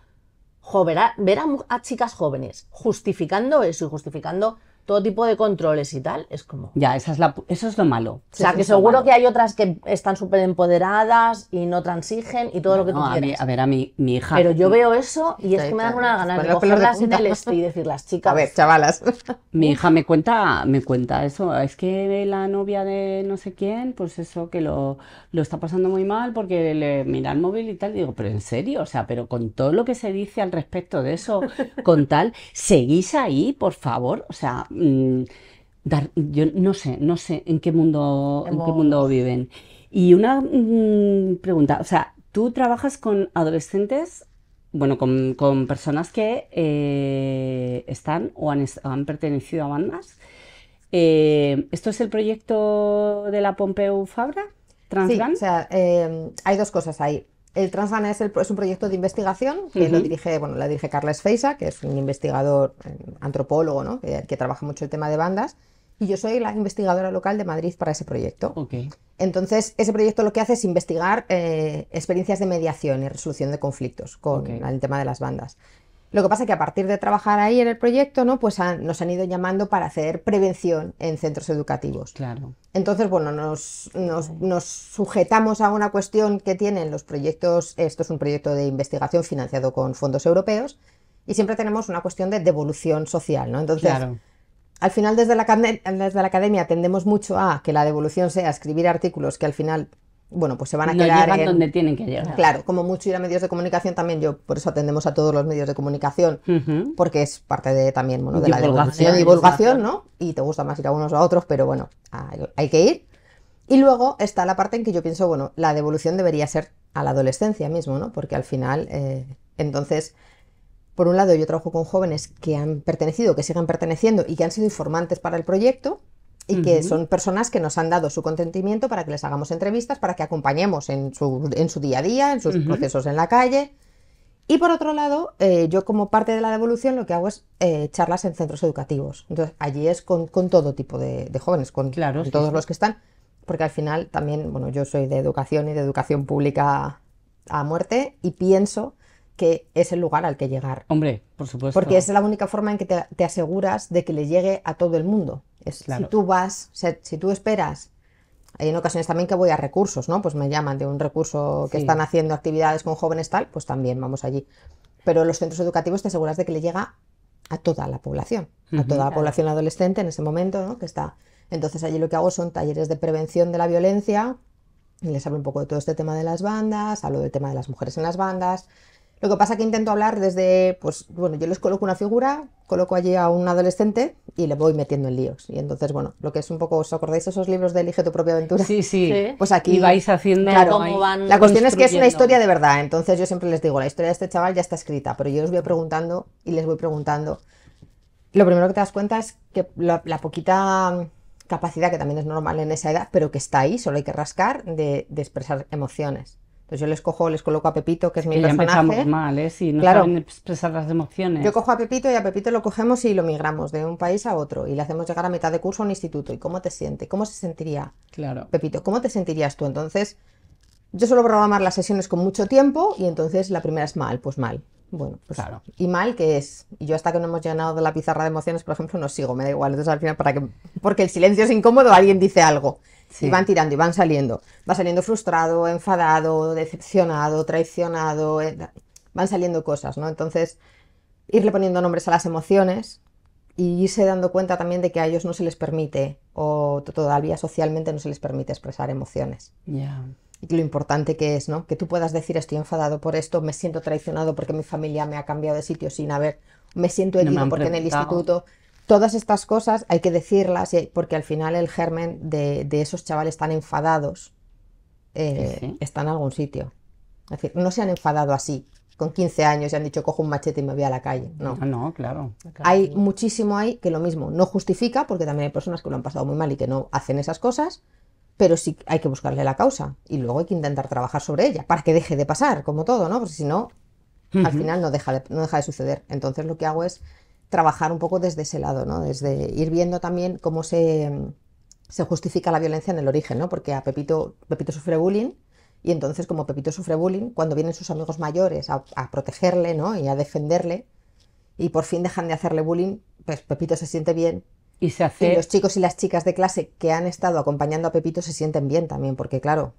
joven ver a chicas jóvenes justificando eso y justificando todo tipo de controles y tal, es como... Ya, esa es eso es lo malo. O sea, que seguro que hay otras que están súper empoderadas y no transigen y todo lo que tú A, ver, a mi, hija... Pero yo veo eso y es que me da una ganas de en el este y decir, las chicas... A ver, chavalas. Mi hija me cuenta, me cuenta eso, es que la novia de no sé quién, pues eso, que lo, lo está pasando muy mal porque le mira el móvil y tal. digo, pero en serio, o sea, pero con todo lo que se dice al respecto de eso, con tal, seguís ahí, por favor, o sea Mm, dar, yo no sé, no sé en qué mundo, en qué mundo viven. Y una mm, pregunta, o sea, tú trabajas con adolescentes, bueno, con, personas que eh, están o han, pertenecido a bandas. Eh, ¿Esto es el proyecto de la Pompeu Fabra? o sea, eh, hay dos cosas ahí. El Transana es, un proyecto de investigación que lo dirige, bueno, la dirige Carles Feisa, que es un investigador, eh, antropólogo, que, trabaja mucho el tema de bandas. Y yo soy la investigadora local de Madrid para ese proyecto. Entonces, ese proyecto lo que hace es investigar eh, experiencias de mediación y resolución de conflictos con el tema de las bandas. Lo que pasa es que a partir de trabajar ahí en el proyecto, ¿no? Pues nos han ido llamando para hacer prevención en centros educativos. Claro. Entonces, bueno, nos, nos, sujetamos a una cuestión que tienen los proyectos. Esto es un proyecto de investigación financiado con fondos europeos. Y siempre tenemos una cuestión de devolución social, Entonces. Al final, desde la, desde la academia tendemos mucho a que la devolución sea escribir artículos que al final bueno, pues se van a quedar. donde tienen que llegar. Claro, como mucho ir a medios de comunicación también, yo por eso atendemos a todos los medios de comunicación, porque es parte de también de la divulgación, divulgación, ¿no? Y te gusta más ir a unos o a otros, pero bueno, hay, que ir. Y luego está la parte en que yo pienso, bueno, la devolución debería ser a la adolescencia mismo, ¿no? Porque al final, eh, entonces, por un lado yo trabajo con jóvenes que han pertenecido, que sigan perteneciendo y que han sido informantes para el proyecto, y que son personas que nos han dado su consentimiento para que les hagamos entrevistas, para que acompañemos en su, en su día a día, en sus procesos en la calle. Y por otro lado, eh, yo como parte de la devolución lo que hago es eh, charlas en centros educativos. Entonces, allí es con, todo tipo de, jóvenes, con, todos los que están, porque al final también, bueno, yo soy de educación y de educación pública a muerte y pienso que es el lugar al que llegar. Hombre, por supuesto. Porque es la única forma en que te, te aseguras de que le llegue a todo el mundo. Si tú vas, si tú esperas hay en ocasiones también que voy a recursos, ¿no? Pues me llaman de un recurso que están haciendo actividades con jóvenes tal, pues también vamos allí. Pero los centros educativos te aseguras de que le llega a toda la población, a toda la población adolescente en ese momento, ¿no? Que está. Entonces allí lo que hago son talleres de prevención de la violencia, y les hablo un poco de todo este tema de las bandas, hablo del tema de las mujeres en las bandas, lo que pasa es que intento hablar desde, pues bueno, yo les coloco una figura, coloco allí a un adolescente y le voy metiendo en líos. Y entonces, bueno, lo que es un poco, ¿os acordáis esos libros de Elige tu propia aventura? Sí, sí. Pues aquí... Y vais haciendo cómo van La cuestión es que es una historia de verdad, entonces yo siempre les digo, la historia de este chaval ya está escrita, pero yo os voy preguntando y les voy preguntando. Lo primero que te das cuenta es que la, poquita capacidad, que también es normal en esa edad, pero que está ahí, solo hay que rascar, de expresar emociones yo les cojo, les coloco a Pepito, que es mi personaje. Ya empezamos mal, ¿eh? Si no saben expresar las emociones. Yo cojo a Pepito y a Pepito lo cogemos y lo migramos de un país a otro y le hacemos llegar a mitad de curso a un instituto. ¿Y cómo te siente? ¿Cómo se sentiría? Claro. Pepito, ¿cómo te sentirías tú? Entonces, yo suelo programar las sesiones con mucho tiempo y entonces la primera es mal, pues mal. Bueno, pues claro. Y mal que es. Y yo hasta que no hemos llenado de la pizarra de emociones, por ejemplo, no sigo, me da igual. Entonces al final, para que, porque el silencio es incómodo, alguien dice algo. Y van tirando y van saliendo. Va saliendo frustrado, enfadado, decepcionado, traicionado. Eh, van saliendo cosas, ¿no? Entonces, irle poniendo nombres a las emociones y irse dando cuenta también de que a ellos no se les permite, o todavía socialmente no se les permite expresar emociones. Y lo importante que es, ¿no? Que tú puedas decir estoy enfadado por esto, me siento traicionado porque mi familia me ha cambiado de sitio sin haber, me siento herido porque en el instituto Todas estas cosas hay que decirlas eh, porque al final el germen de, esos chavales tan enfadados eh, está en algún sitio. Es decir, no se han enfadado así, con 15 años y han dicho cojo un machete y me voy a la calle. No, claro. Hay muchísimo ahí que lo mismo no justifica, porque también hay personas que lo han pasado muy mal y que no hacen esas cosas, pero sí hay que buscarle la causa y luego hay que intentar trabajar sobre ella para que deje de pasar, como todo, ¿no? Porque si no, al final no deja, no deja de suceder. Entonces lo que hago es trabajar un poco desde ese lado, ¿no? Desde ir viendo también cómo se, se justifica la violencia en el origen, ¿no? Porque a Pepito, Pepito sufre bullying y entonces como Pepito sufre bullying, cuando vienen sus amigos mayores a, protegerle, ¿no? Y a defenderle y por fin dejan de hacerle bullying, pues Pepito se siente bien. Y se hace... Y los chicos y las chicas de clase que han estado acompañando a Pepito se sienten bien también, porque claro,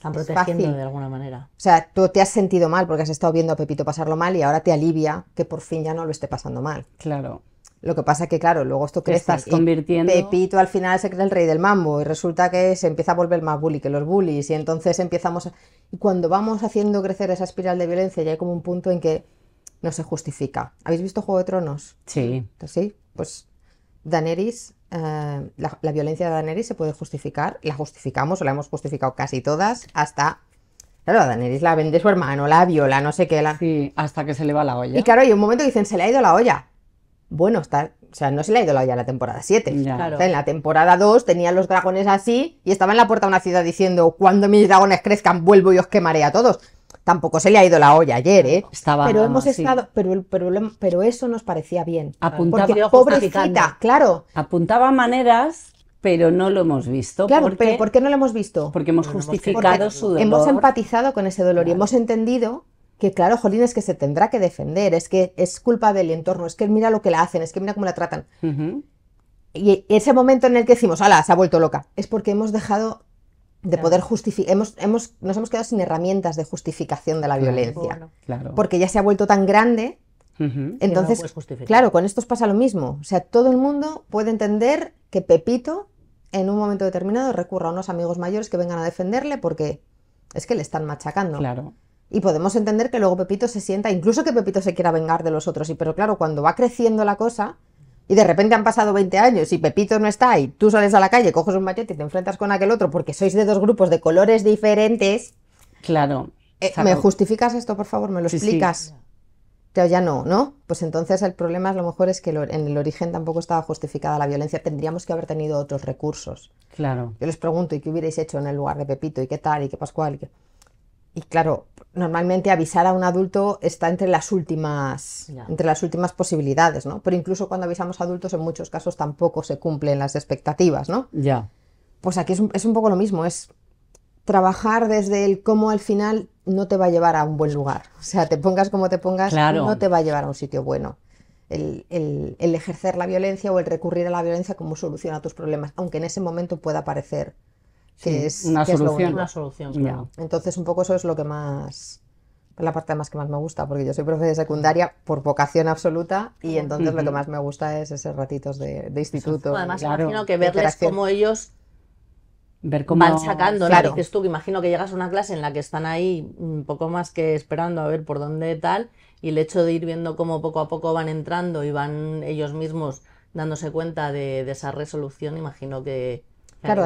están protegiendo de alguna manera. O sea, tú te has sentido mal porque has estado viendo a Pepito pasarlo mal y ahora te alivia que por fin ya no lo esté pasando mal. Claro. Lo que pasa es que, claro, luego esto crece. Estás convirtiendo... Pepito al final se cree el rey del mambo y resulta que se empieza a volver más bully que los bullies y entonces empezamos... A... Y cuando vamos haciendo crecer esa espiral de violencia ya hay como un punto en que no se justifica. ¿Habéis visto Juego de Tronos? Sí. Pues sí, pues Daenerys eh, la, violencia de Daenerys se puede justificar, la justificamos o la hemos justificado casi todas, hasta. Claro, Daenerys la vende su hermano, la viola, no sé qué. hasta que se le va la olla. Y claro, hay un momento que dicen, se le ha ido la olla. Bueno, está, o sea, no se le ha ido la olla a la temporada 7. en la temporada 2 tenían los dragones así y estaba en la puerta de una ciudad diciendo, cuando mis dragones crezcan, vuelvo y os quemaré a todos tampoco se le ha ido la olla ayer, ¿eh? Estaba, pero hemos estado, pero, pero, eso nos parecía bien. Apuntaba, porque, pobrecita, claro. Apuntaba maneras, pero no lo hemos visto. Claro, porque, pero ¿por qué no lo hemos visto? Porque hemos justificado su dolor. Hemos empatizado con ese dolor y hemos entendido que claro, Jolín, es que se tendrá que defender, es que es culpa del entorno, es que mira lo que la hacen, es que mira cómo la tratan. Y ese momento en el que decimos, ala, se ha vuelto loca, es porque hemos dejado de poder justificar. hemos, nos hemos quedado sin herramientas de justificación de la violencia. Claro. Porque ya se ha vuelto tan grande. Entonces, claro, con estos pasa lo mismo. O sea, todo el mundo puede entender que Pepito en un momento determinado recurra a unos amigos mayores que vengan a defenderle porque es que le están machacando. Claro. Y podemos entender que luego Pepito se sienta, incluso que Pepito se quiera vengar de los otros. Y pero claro, cuando va creciendo la cosa, y de repente han pasado 20 años y Pepito no está y tú sales a la calle, coges un machete y te enfrentas con aquel otro porque sois de dos grupos de colores diferentes. Claro. Eh, ¿Me justificas esto, por favor? ¿Me lo explicas? Pero ya no, ¿no? Pues entonces el problema a lo mejor es que en el origen tampoco estaba justificada la violencia, tendríamos que haber tenido otros recursos. Claro. Yo les pregunto, ¿y qué hubierais hecho en el lugar de Pepito? ¿Y qué tal? ¿Y qué Pascual? y claro, normalmente avisar a un adulto está entre las últimas entre las últimas posibilidades, ¿no? Pero incluso cuando avisamos a adultos en muchos casos tampoco se cumplen las expectativas, ¿no? Ya. Pues aquí es un, poco lo mismo, es trabajar desde el cómo al final no te va a llevar a un buen lugar. O sea, te pongas como te pongas, no te va a llevar a un sitio bueno. El, el, ejercer la violencia o el recurrir a la violencia como solución a tus problemas, aunque en ese momento pueda parecer que es una solución. Entonces, un poco eso es lo que más la parte más que más me gusta, porque yo soy profe de secundaria por vocación absoluta y entonces lo que más me gusta es esos ratitos de, instituto. Además, imagino que verles cómo ellos Ver cómo... van sacando, claro. ¿no? Dices tú que imagino que llegas a una clase en la que están ahí un poco más que esperando a ver por dónde tal y el hecho de ir viendo cómo poco a poco van entrando y van ellos mismos dándose cuenta de, esa resolución, imagino que... Claro,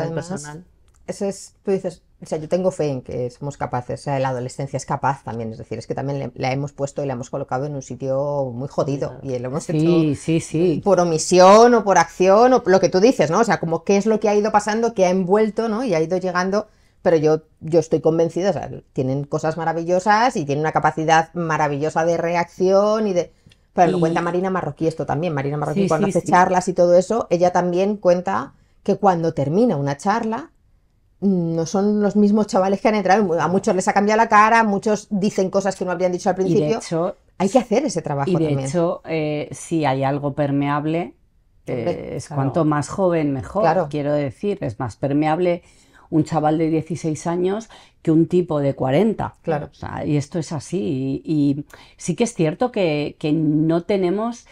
eso tú dices, o sea, yo tengo fe en que somos capaces, o sea, la adolescencia es capaz también, es decir, es que también la hemos puesto y la hemos colocado en un sitio muy jodido y lo hemos sí, hecho eh, por omisión o por acción o lo que tú dices, ¿no? O sea, como qué es lo que ha ido pasando, que ha envuelto, ¿no? Y ha ido llegando, pero yo, yo estoy convencida, o sea, tienen cosas maravillosas y tienen una capacidad maravillosa de reacción y de... Pero lo cuenta Marina Marroquí esto también, Marina Marroquí cuando hace charlas y todo eso, ella también cuenta que cuando termina una charla, no son los mismos chavales que han entrado. A muchos les ha cambiado la cara, muchos dicen cosas que no habrían dicho al principio. de hecho, hay que hacer ese trabajo. Y de hecho, eh, si hay algo permeable, eh, es cuanto más joven mejor. Quiero decir, es más permeable un chaval de 16 años que un tipo de 40. Claro. y esto es así. Y, sí que es cierto que, no tenemos,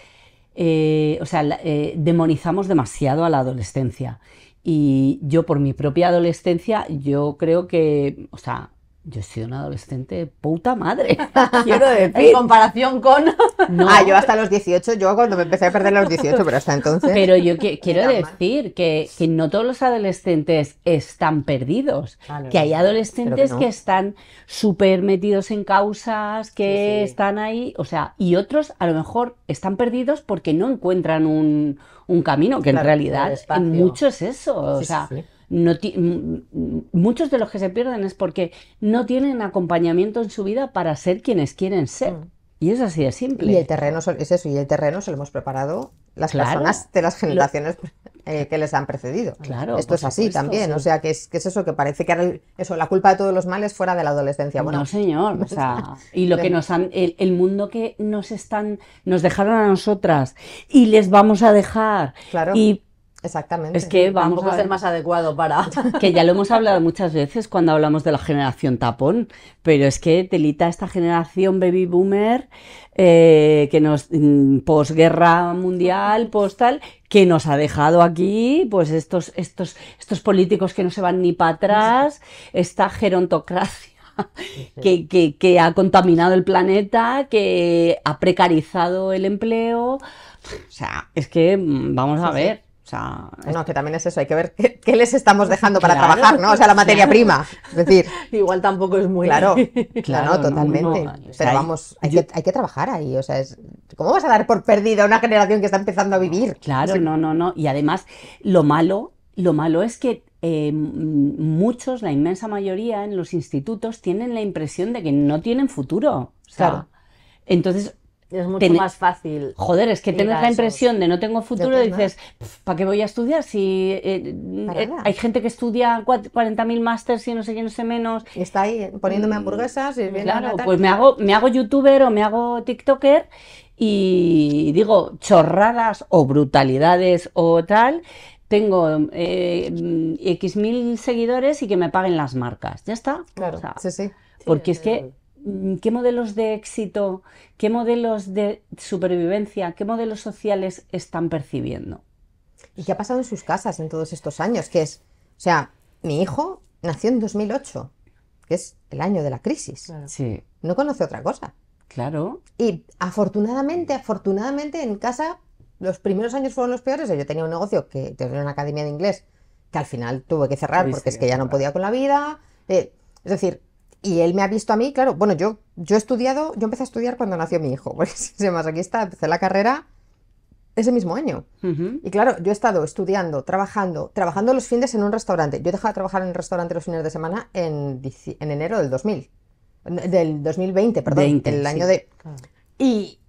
eh, o sea, demonizamos demasiado a la adolescencia. Y yo por mi propia adolescencia, yo creo que, o sea, yo he sido una adolescente puta madre. Quiero decir. En comparación con. ah, yo hasta los 18, yo cuando me empecé a perder a los 18, pero hasta entonces. Pero yo quiero decir que, no todos los adolescentes están perdidos. Ah, que hay adolescentes que, están súper metidos en causas, que están ahí. O sea, y otros a lo mejor están perdidos porque no encuentran un, camino, que en realidad en muchos es eso. o sea muchos de los que se pierden es porque no tienen acompañamiento en su vida para ser quienes quieren ser. Mm. Y es así de simple. Y el terreno es eso, y el terreno se lo hemos preparado las personas de las generaciones eh, que les han precedido. Claro, Esto es así también, o sea, que es, es eso, que parece que eso, la culpa de todos los males fuera de la adolescencia. Bueno, no, señor, y lo que nos han, el, mundo que nos están, nos dejaron a nosotras y les vamos a dejar. Claro. Y Exactamente. Es que vamos, a ser más adecuado para. Que ya lo hemos hablado muchas veces cuando hablamos de la generación tapón, pero es que telita esta generación baby boomer eh, que nos mm, posguerra mundial, postal, que nos ha dejado aquí, pues estos estos estos políticos que no se van ni para atrás, esta gerontocracia que, que, que, ha contaminado el planeta, que ha precarizado el empleo. O sea, es que mm, vamos a ver no, que también es eso, hay que ver qué, les estamos dejando para trabajar, ¿no? O sea, la materia prima. Es decir, igual tampoco es muy. Claro, claro, totalmente. Pero vamos, hay, que, hay, que, trabajar ahí. O sea, es... ¿cómo vas a dar por perdida a una generación que está empezando a vivir? Claro, no, no, no. Y además, lo malo, lo malo es que em, muchos, la inmensa mayoría en los institutos, tienen la impresión de que no tienen futuro. claro. Entonces, es mucho más fácil. Joder, es que tienes la impresión de no tengo futuro y dices, ¿para qué voy a estudiar? Si eh, eh, eh, hay gente que estudia 40.000 másteres y no sé qué, no sé menos. está ahí poniéndome mm, hamburguesas y Claro, pues me hago, me hago youtuber o me hago tiktoker y digo chorradas o brutalidades o tal, tengo eh, mm, X mil seguidores y que me paguen las marcas. Ya está. Claro, sí, sí. Porque es que Mm, qué modelos de éxito, qué modelos de supervivencia, qué modelos sociales están percibiendo. ¿Y qué ha pasado en sus casas en todos estos años? Que es, o sea, mi hijo nació en 2008, que es el año de la crisis. Sí. No conoce otra cosa. Claro. Y afortunadamente, afortunadamente en casa los primeros años fueron los peores. Yo tenía un negocio que tenía una academia de inglés que al final tuve que cerrar porque es que ya no podía con la vida. Eh, es decir, y él me ha visto a mí, claro, bueno, yo, yo he estudiado, yo empecé a estudiar cuando nació mi hijo, porque si más aquí está, empecé la carrera ese mismo año. Y claro, yo he estado estudiando, trabajando, trabajando los fines en un restaurante. Yo he dejado de trabajar en un restaurante los fines de semana en, enero del 2000, del 2020, perdón, el año de... Y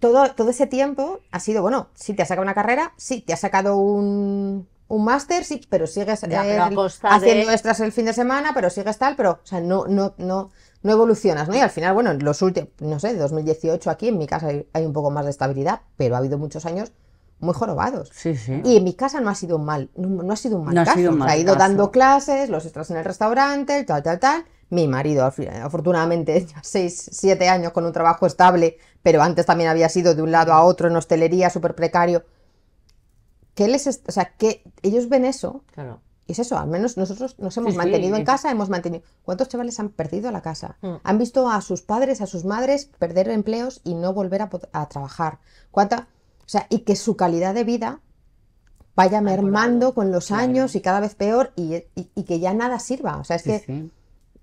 todo, todo ese tiempo ha sido, bueno, sí te ha sacado una carrera, sí te ha sacado un, un máster, sí, pero sigues eh, haciendo extras el fin de semana, pero sigues tal, pero, o sea, no, no, no, no evolucionas, ¿no? Y al final, bueno, los últimos, no sé, 2018 aquí en mi casa hay, un poco más de estabilidad, pero ha habido muchos años muy jorobados. Sí, sí. Y en mi casa no ha sido mal, no, no ha sido un mal no caso. Ha, sido mal ha ido dando clases, los extras en el restaurante, tal, tal, tal. Mi marido, afortunadamente, seis, siete años con un trabajo estable, pero antes también había sido de un lado a otro en hostelería, súper precario. ¿qué les o sea, que ellos ven eso. Claro. Y es eso, al menos nosotros nos hemos mantenido en casa, hemos mantenido. ¿Cuántos chavales han perdido la casa? Mm. Han visto a sus padres, a sus madres perder empleos y no volver a, trabajar. ¿Cuánta? O sea, y que su calidad de vida vaya mermando con los años y cada vez peor y, que ya nada sirva. O sea, es que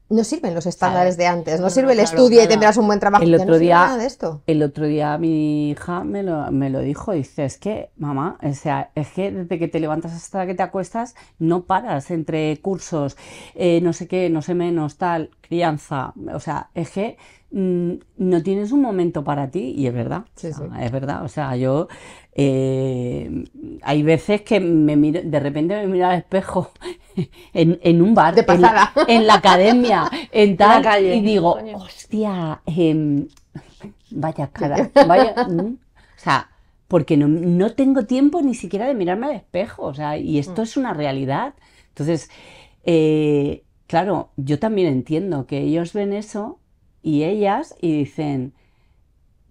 no sirven los estándares de antes, no, sirve el estudio y tendrás un buen trabajo. El otro día, esto. El otro día mi hija me lo, me lo, dijo, dice, es que, mamá, o sea, es que desde que te levantas hasta que te acuestas, no paras entre cursos, eh, no sé qué, no sé menos, tal, crianza, o sea, es que Mm, no tienes un momento para ti, y es verdad, es verdad, o sea, yo eh, hay veces que me de repente me miro al espejo en, un bar, de pasada. En, la academia, en tal, calle, y digo, hostia, em, vaya cara, vaya, mm". o sea, porque no, tengo tiempo ni siquiera de mirarme al espejo, o sea, y esto mm. es una realidad, entonces, eh, claro, yo también entiendo que ellos ven eso y ellas y dicen,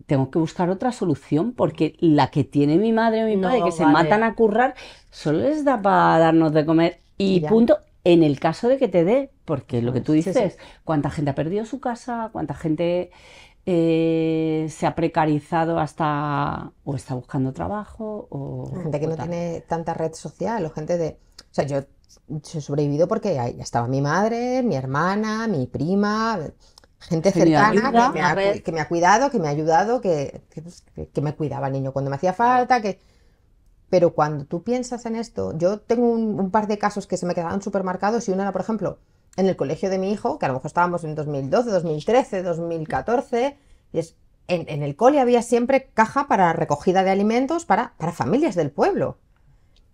tengo que buscar otra solución porque la que tiene mi madre o mi madre que se matan a currar, solo les da para darnos de comer y punto. En el caso de que te dé, porque lo que tú dices, cuánta gente ha perdido su casa, cuánta gente eh, se ha precarizado hasta o está buscando trabajo o gente que no tiene tanta red social o gente de, o sea, yo he sobrevivido porque ahí estaba mi madre, mi hermana, mi prima, Gente cercana que me, ha, cuidado, que me ha ayudado, que, que, pues, me cuidaba al niño cuando me hacía falta, que... Pero cuando tú piensas en esto, yo tengo un, par de casos que se me quedaban súper y uno era, por ejemplo, en el colegio de mi hijo, que a lo mejor estábamos en 2012, 2013, 2014, es, en, el cole había siempre caja para recogida de alimentos para, para familias del pueblo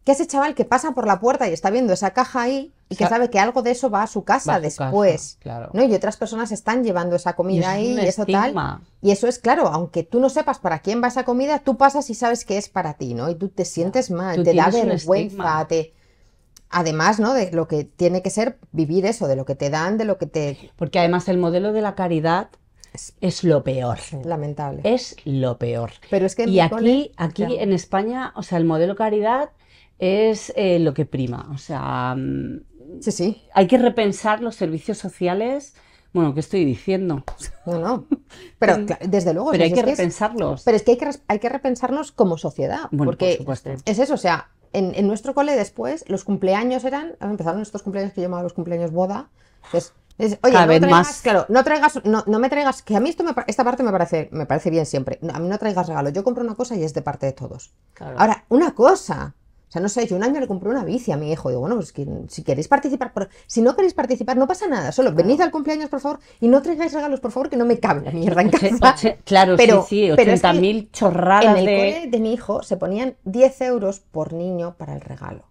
que ese chaval que pasa por la puerta y está viendo esa caja ahí y que sabe que algo de eso va a su casa después, ¿no? Y otras personas están llevando esa comida ahí y eso tal. Y eso es claro, aunque tú no sepas para quién va esa comida, tú pasas y sabes que es para ti, ¿no? Y tú te sientes mal, te da vergüenza, además, ¿no? De lo que tiene que ser vivir eso, de lo que te dan, de lo que te Porque además el modelo de la caridad es lo peor. Lamentable. Es lo peor. Pero es que y aquí, aquí en España, o sea, el modelo caridad es eh, lo que prima. O sea, mm, sí, sí. hay que repensar los servicios sociales. Bueno, ¿qué estoy diciendo? No, no. Pero desde luego. Pero hay que repensarlos. pero es que hay que, hay que repensarnos como sociedad. porque es eso, o sea, en, nuestro cole después, los cumpleaños eran, empezaron estos cumpleaños que yo llamaba los cumpleaños boda. Entonces, oye, Cada vez más. claro, no traigas, no, me traigas, que a mí esto me, esta parte me parece, me parece bien siempre. a mí no traigas regalo, yo compro una cosa y es de parte de todos. Ahora, una cosa, o sea, no sé, yo un año le compré una bici a mi hijo. Digo, bueno, pues que, si queréis participar, si no queréis participar, no pasa nada. Solo venid al cumpleaños, por favor, y no traigáis regalos, por favor, que no me caben la mierda en casa. claro, pero, sí, sí, 80.000 es En el de... cole de mi hijo se ponían 10 euros por niño para el regalo.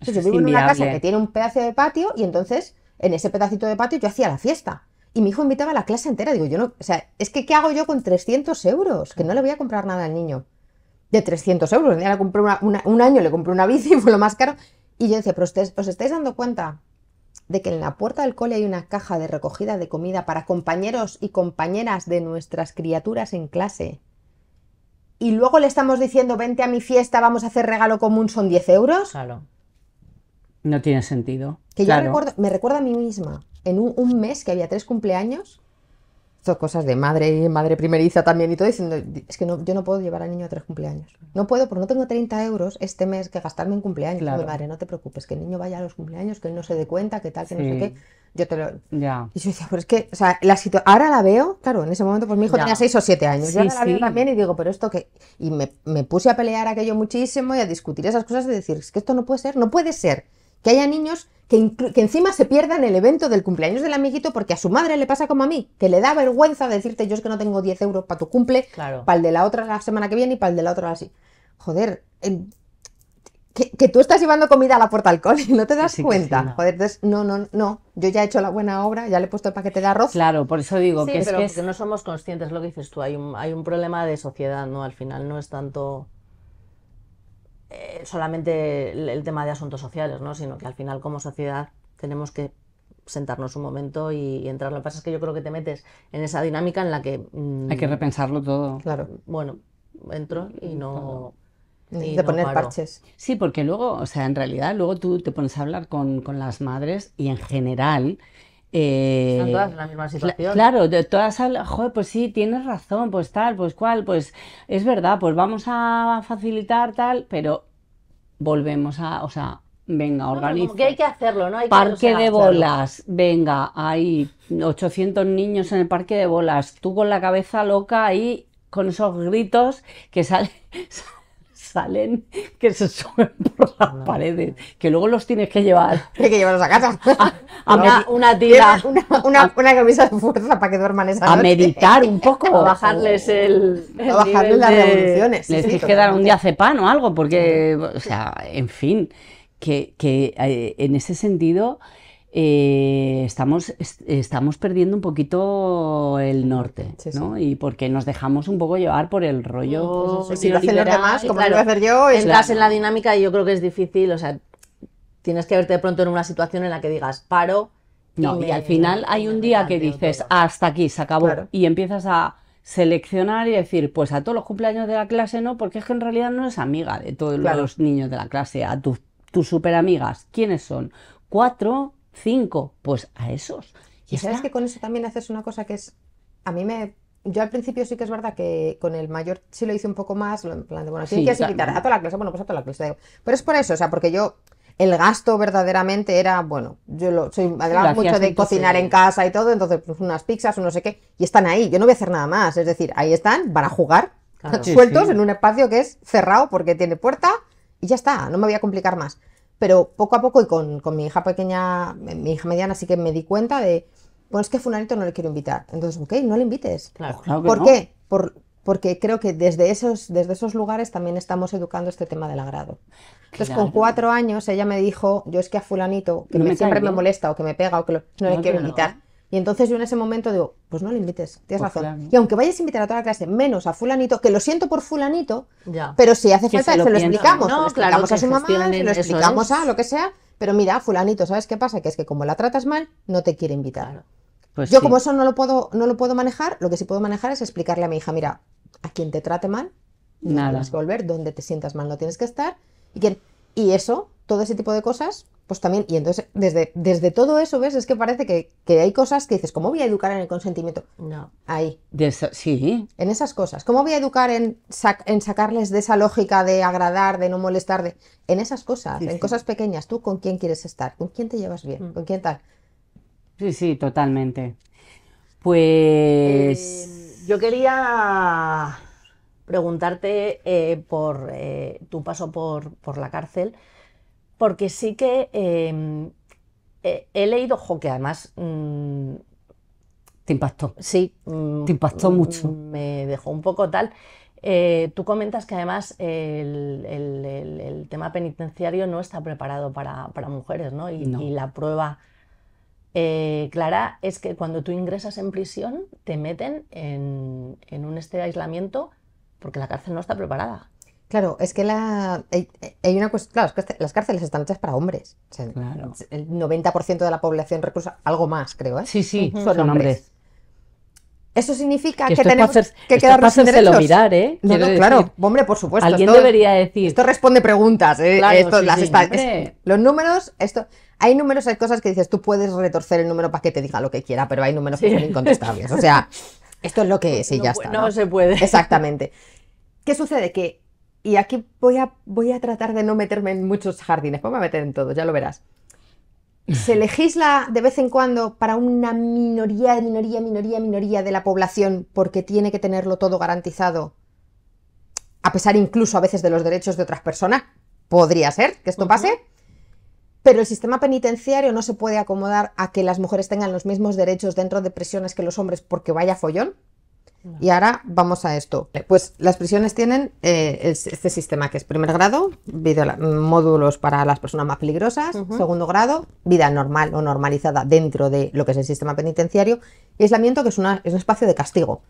Entonces, yo vivo en una casa que tiene un pedazo de patio y entonces en ese pedacito de patio yo hacía la fiesta. Y mi hijo invitaba a la clase entera. Digo, yo no, o sea, es que ¿qué hago yo con 300 euros? Que no le voy a comprar nada al niño de 300 euros. le un año le compré una bici, fue lo más caro. Y yo decía, pero ¿os estáis dando cuenta de que en la puerta del cole hay una caja de recogida de comida para compañeros y compañeras de nuestras criaturas en clase? Y luego le estamos diciendo, vente a mi fiesta, vamos a hacer regalo común, son 10 euros. No tiene sentido. Que yo recuerdo, me recuerdo a mí misma, en un mes que había tres cumpleaños, estas cosas de madre y madre primeriza también y todo, diciendo, es que no, yo no puedo llevar al niño a tres cumpleaños. No puedo, porque no tengo 30 euros este mes que gastarme en cumpleaños. Claro. no te preocupes, que el niño vaya a los cumpleaños, que él no se dé cuenta, que tal, que no sé qué. Yo te lo... Ya. Y yo decía, pero es que, o sea, la situación... ahora la veo, claro, en ese momento pues mi hijo tenía 6 o 7 años. yo la veo también y digo, pero esto que... Y me, me puse a pelear aquello muchísimo y a discutir esas cosas de decir, es que esto no puede ser, no puede ser que haya niños que, encima se pierda en el evento del cumpleaños del amiguito porque a su madre le pasa como a mí, que le da vergüenza decirte yo es que no tengo 10 euros para tu cumple, claro. para el de la otra la semana que viene y para el de la otra así. Joder, que, tú estás llevando comida a la puerta alcohol y no te das cuenta. Joder, entonces, no, no, no. Yo ya he hecho la buena obra, ya le he puesto el paquete de arroz. Claro, por eso digo que, que, es... que no somos conscientes, lo que dices tú, hay un, hay un problema de sociedad, ¿no? Al final no es tanto eh, solamente el, tema de asuntos sociales, ¿no? sino que al final como sociedad tenemos que sentarnos un momento y, entrar. Lo que pasa es que yo creo que te metes en esa dinámica en la que... Mm, Hay que repensarlo todo. Claro. Bueno, entro y no... de poner parches. Sí, porque luego, o sea, en realidad luego tú te pones a hablar con, con las madres y en general eh, todas en la misma situación. Claro, todas joder, pues sí, tienes razón, pues tal, pues cual, pues es verdad, pues vamos a facilitar tal, pero volvemos a, o sea, venga, organiza. que hay que hacerlo, ¿no? Hay parque de bolas, venga, hay 800 niños en el parque de bolas, tú con la cabeza loca ahí, con esos gritos que salen... salen, que se suben por las ah. paredes, que luego los tienes que llevar. tienes que llevarlos a casa. una, tira. Una, una, camisa de fuerza para que duerman esa noche. A meditar un poco. A bajarles el. a bajarles las revoluciones. Les tienes que dar un día diazepam o algo, porque. O sea, en fin. Que, que eh, en ese sentido. Eh, estamos, estamos perdiendo un poquito el norte, ¿no? Y porque nos dejamos un poco llevar por el rollo. Pues si lo hacen los demás, como lo voy a hacer yo. entras en la dinámica y yo creo que es difícil, o sea, tienes que verte de pronto en una situación en la que digas paro. No, y, al final hay un día que dices hasta aquí, se acabó. Y empiezas a seleccionar y decir, pues a todos los cumpleaños de la clase no, porque es que en realidad no es amiga de todos los niños de la clase, a tus super amigas. ¿Quiénes son? Cuatro cinco, pues a esos. Y, sabes que con eso también haces una cosa que es, a mí me yo al principio sí que es verdad que con el mayor sí lo hice un poco más, en plan de, bueno, si sí, quieres invitar a toda la clase, bueno, pues a toda la clase. Pero es por eso, o sea, porque yo, el gasto verdaderamente era, bueno, yo lo, soy además mucho de cocinar en casa y todo, entonces pues, unas pizzas, o no sé qué, y están ahí, yo no voy a hacer nada más, es decir, ahí están, van a jugar, sueltos en un espacio que es cerrado porque tiene puerta y ya está, no me voy a complicar más pero poco a poco y con, con, mi hija pequeña, mi hija mediana, sí que me di cuenta de, bueno, es que Fulanito no le quiero invitar. Entonces, ok, no le invites. ¿Por qué? Por, porque creo que desde esos, desde esos lugares también estamos educando este tema del agrado. Entonces, con cuatro años, ella me dijo, yo es que a fulanito, que siempre me molesta o que me pega o que no, le quiero invitar. Y entonces yo en ese momento digo, pues no le invites, tienes pues razón. Y aunque vayas a invitar a toda la clase, menos a fulanito, que lo siento por fulanito, pero si hace falta, se lo, explicamos. explicamos a su mamá, se lo explicamos a lo que sea, pero mira, fulanito, ¿sabes qué pasa? Que es que como la tratas mal, no te quiere invitar. Pues yo como eso no lo, puedo, no lo puedo manejar, lo que sí puedo manejar es explicarle a mi hija, mira, a quien te trate mal, no Nada. tienes que volver, donde te sientas mal no tienes que estar. Y, y eso todo ese tipo de cosas, pues también, y entonces desde, desde todo eso, ¿ves? Es que parece que, hay cosas que dices, ¿cómo voy a educar en el consentimiento? No. Ahí. De sí. En esas cosas. ¿Cómo voy a educar en, sacarles de esa lógica de agradar, de no molestar? De, en esas cosas, en cosas pequeñas. ¿Tú con quién quieres estar? ¿Con quién te llevas bien? Mm. ¿Con quién tal? Sí, sí, totalmente. Pues... Eh, yo quería preguntarte eh, por eh, tu paso por, por la cárcel porque sí que em, he leído, jo, que además... Mm, te impactó. Sí. Mm, te impactó mm, mucho. Me dejó un poco tal. Eh, tú comentas que además el, tema penitenciario no está preparado para, mujeres, ¿no? Y, la prueba eh, clara es que cuando tú ingresas en prisión te meten en, un este aislamiento porque la cárcel no está preparada. Claro, es que la hay, una cuestión, claro, es que este, las cárceles están hechas para hombres. El 90% de la población reclusa, algo más, creo, ¿eh? Sí, sí, son, hombres. Eso significa que, tenemos que quedarnos mirar, ¿eh? claro, hombre, por supuesto. Alguien esto, debería decir. Esto responde preguntas, ¿eh? los números, esto, hay números, hay cosas que dices, tú puedes retorcer el número para que te diga lo que quiera, pero hay números que son incontestables. O sea, esto es lo que sí ya está. No, se puede. Exactamente. ¿Qué sucede? Que y aquí voy a, voy a tratar de no meterme en muchos jardines, pues me voy a meter en todos, ya lo verás. Se legisla de vez en cuando para una minoría, minoría, minoría, minoría de la población porque tiene que tenerlo todo garantizado, a pesar incluso a veces de los derechos de otras personas. Podría ser que esto pase. Pero el sistema penitenciario no se puede acomodar a que las mujeres tengan los mismos derechos dentro de prisiones que los hombres porque vaya follón. Y ahora vamos a esto. Pues las prisiones tienen eh, este sistema que es primer grado, vida, módulos para las personas más peligrosas, segundo grado, vida normal o normalizada dentro de lo que es el sistema penitenciario, y aislamiento que es, un espacio de castigo.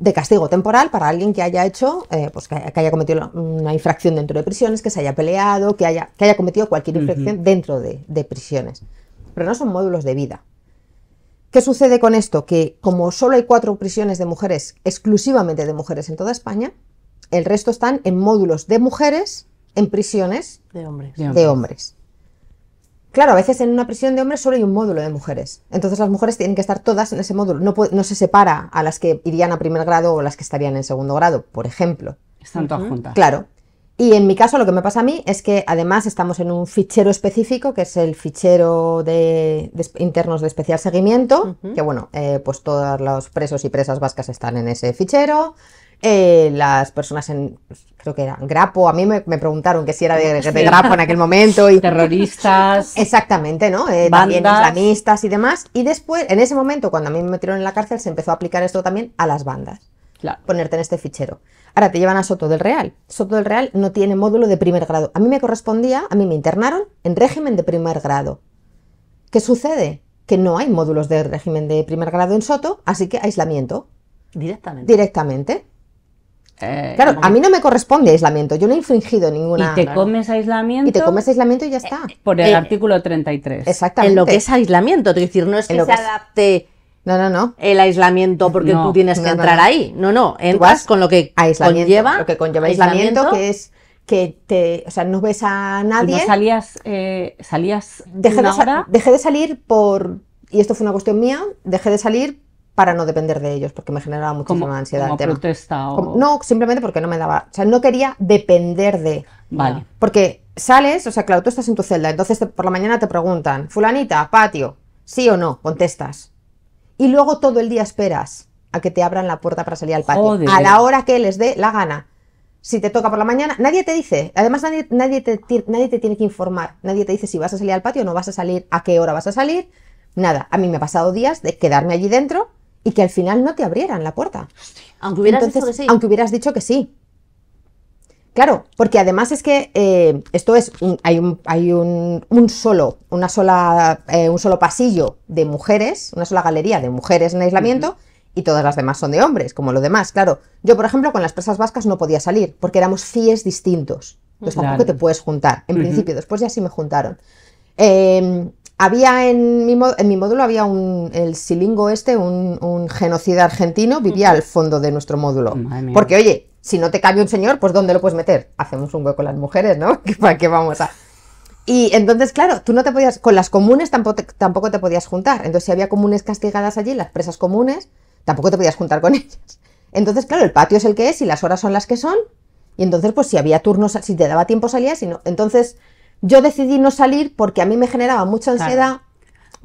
De castigo temporal para alguien que haya hecho, eh, pues que, haya cometido una infracción dentro de prisiones, que se haya peleado, que haya, que haya cometido cualquier infracción dentro de prisiones. Pero no son módulos de vida. ¿Qué sucede con esto? Que como solo hay cuatro prisiones de mujeres, exclusivamente de mujeres en toda España, el resto están en módulos de mujeres en prisiones de hombres. De hombres. Claro, a veces en una prisión de hombres solo hay un módulo de mujeres. Entonces las mujeres tienen que estar todas en ese módulo. No, no se separa a las que irían a primer grado o las que estarían en segundo grado, por ejemplo. Están todas juntas. Claro. Y en mi caso lo que me pasa a mí es que además estamos en un fichero específico, que es el fichero de, internos de especial seguimiento, que bueno, eh, pues todos los presos y presas vascas están en ese fichero. Eh, las personas en, pues, creo que era Grapo, a mí me, preguntaron que si era de, Grapo en aquel momento. Y, Terroristas. Exactamente, ¿no? Eh, también islamistas y demás. Y después, en ese momento, cuando a mí me metieron en la cárcel, se empezó a aplicar esto también a las bandas. Ponerte en este fichero. Ahora te llevan a Soto del Real. Soto del Real no tiene módulo de primer grado. A mí me correspondía, a mí me internaron en régimen de primer grado. ¿Qué sucede? Que no hay módulos de régimen de primer grado en Soto, así que aislamiento. Directamente. Directamente. Eh, claro, a mí no me corresponde aislamiento, yo no he infringido ninguna. Y te comes aislamiento. Y te comes aislamiento y ya eh, está. Por el eh, artículo 33. Exactamente. En lo que es aislamiento, Es decir, no es que se adapte no, no, no. El aislamiento, porque tú tienes que entrar ahí. No, no, entras con lo que conlleva. Lo que aislamiento, que es que te, o sea, no ves a nadie. no salías, eh, salías dejé una de, hora. de salir por, y esto fue una cuestión mía, dejé de salir para no depender de ellos, porque me generaba muchísima ansiedad como Protesta, o... no, simplemente porque no me daba, o sea, no quería depender de. Vale. Porque sales, o sea, claro, tú estás en tu celda, entonces por la mañana te preguntan, fulanita, patio, sí o no, contestas y luego todo el día esperas a que te abran la puerta para salir al patio, a la hora que les dé la gana. Si te toca por la mañana, nadie te dice, además nadie, te, nadie te tiene que informar, nadie te dice si vas a salir al patio o no vas a salir, a qué hora vas a salir, nada. A mí me ha pasado días de quedarme allí dentro y que al final no te abrieran la puerta. aunque hubieras dicho que sí. Claro, porque además es que eh, esto es, hay, un, solo, una sola, eh, un solo pasillo de mujeres, una sola galería de mujeres en aislamiento y todas las demás son de hombres, como lo demás, claro. Yo, por ejemplo, con las presas vascas no podía salir porque éramos fies distintos. Entonces tampoco te puedes juntar. En principio, después ya sí me juntaron. Em, había en mi, en mi módulo había un, el silingo este, un, genocida argentino, vivía al fondo de nuestro módulo. Porque, oye, si no te cabe un señor, pues ¿dónde lo puedes meter? Hacemos un hueco las mujeres, ¿no? ¿Para qué vamos a...? Y entonces, claro, tú no te podías, con las comunes tampoco te, podías juntar. Entonces, si había comunes castigadas allí, las presas comunes, tampoco te podías juntar con ellas. Entonces, claro, el patio es el que es y las horas son las que son. Y entonces, pues si había turnos, si te daba tiempo salías, sino Entonces, yo decidí no salir porque a mí me generaba mucha ansiedad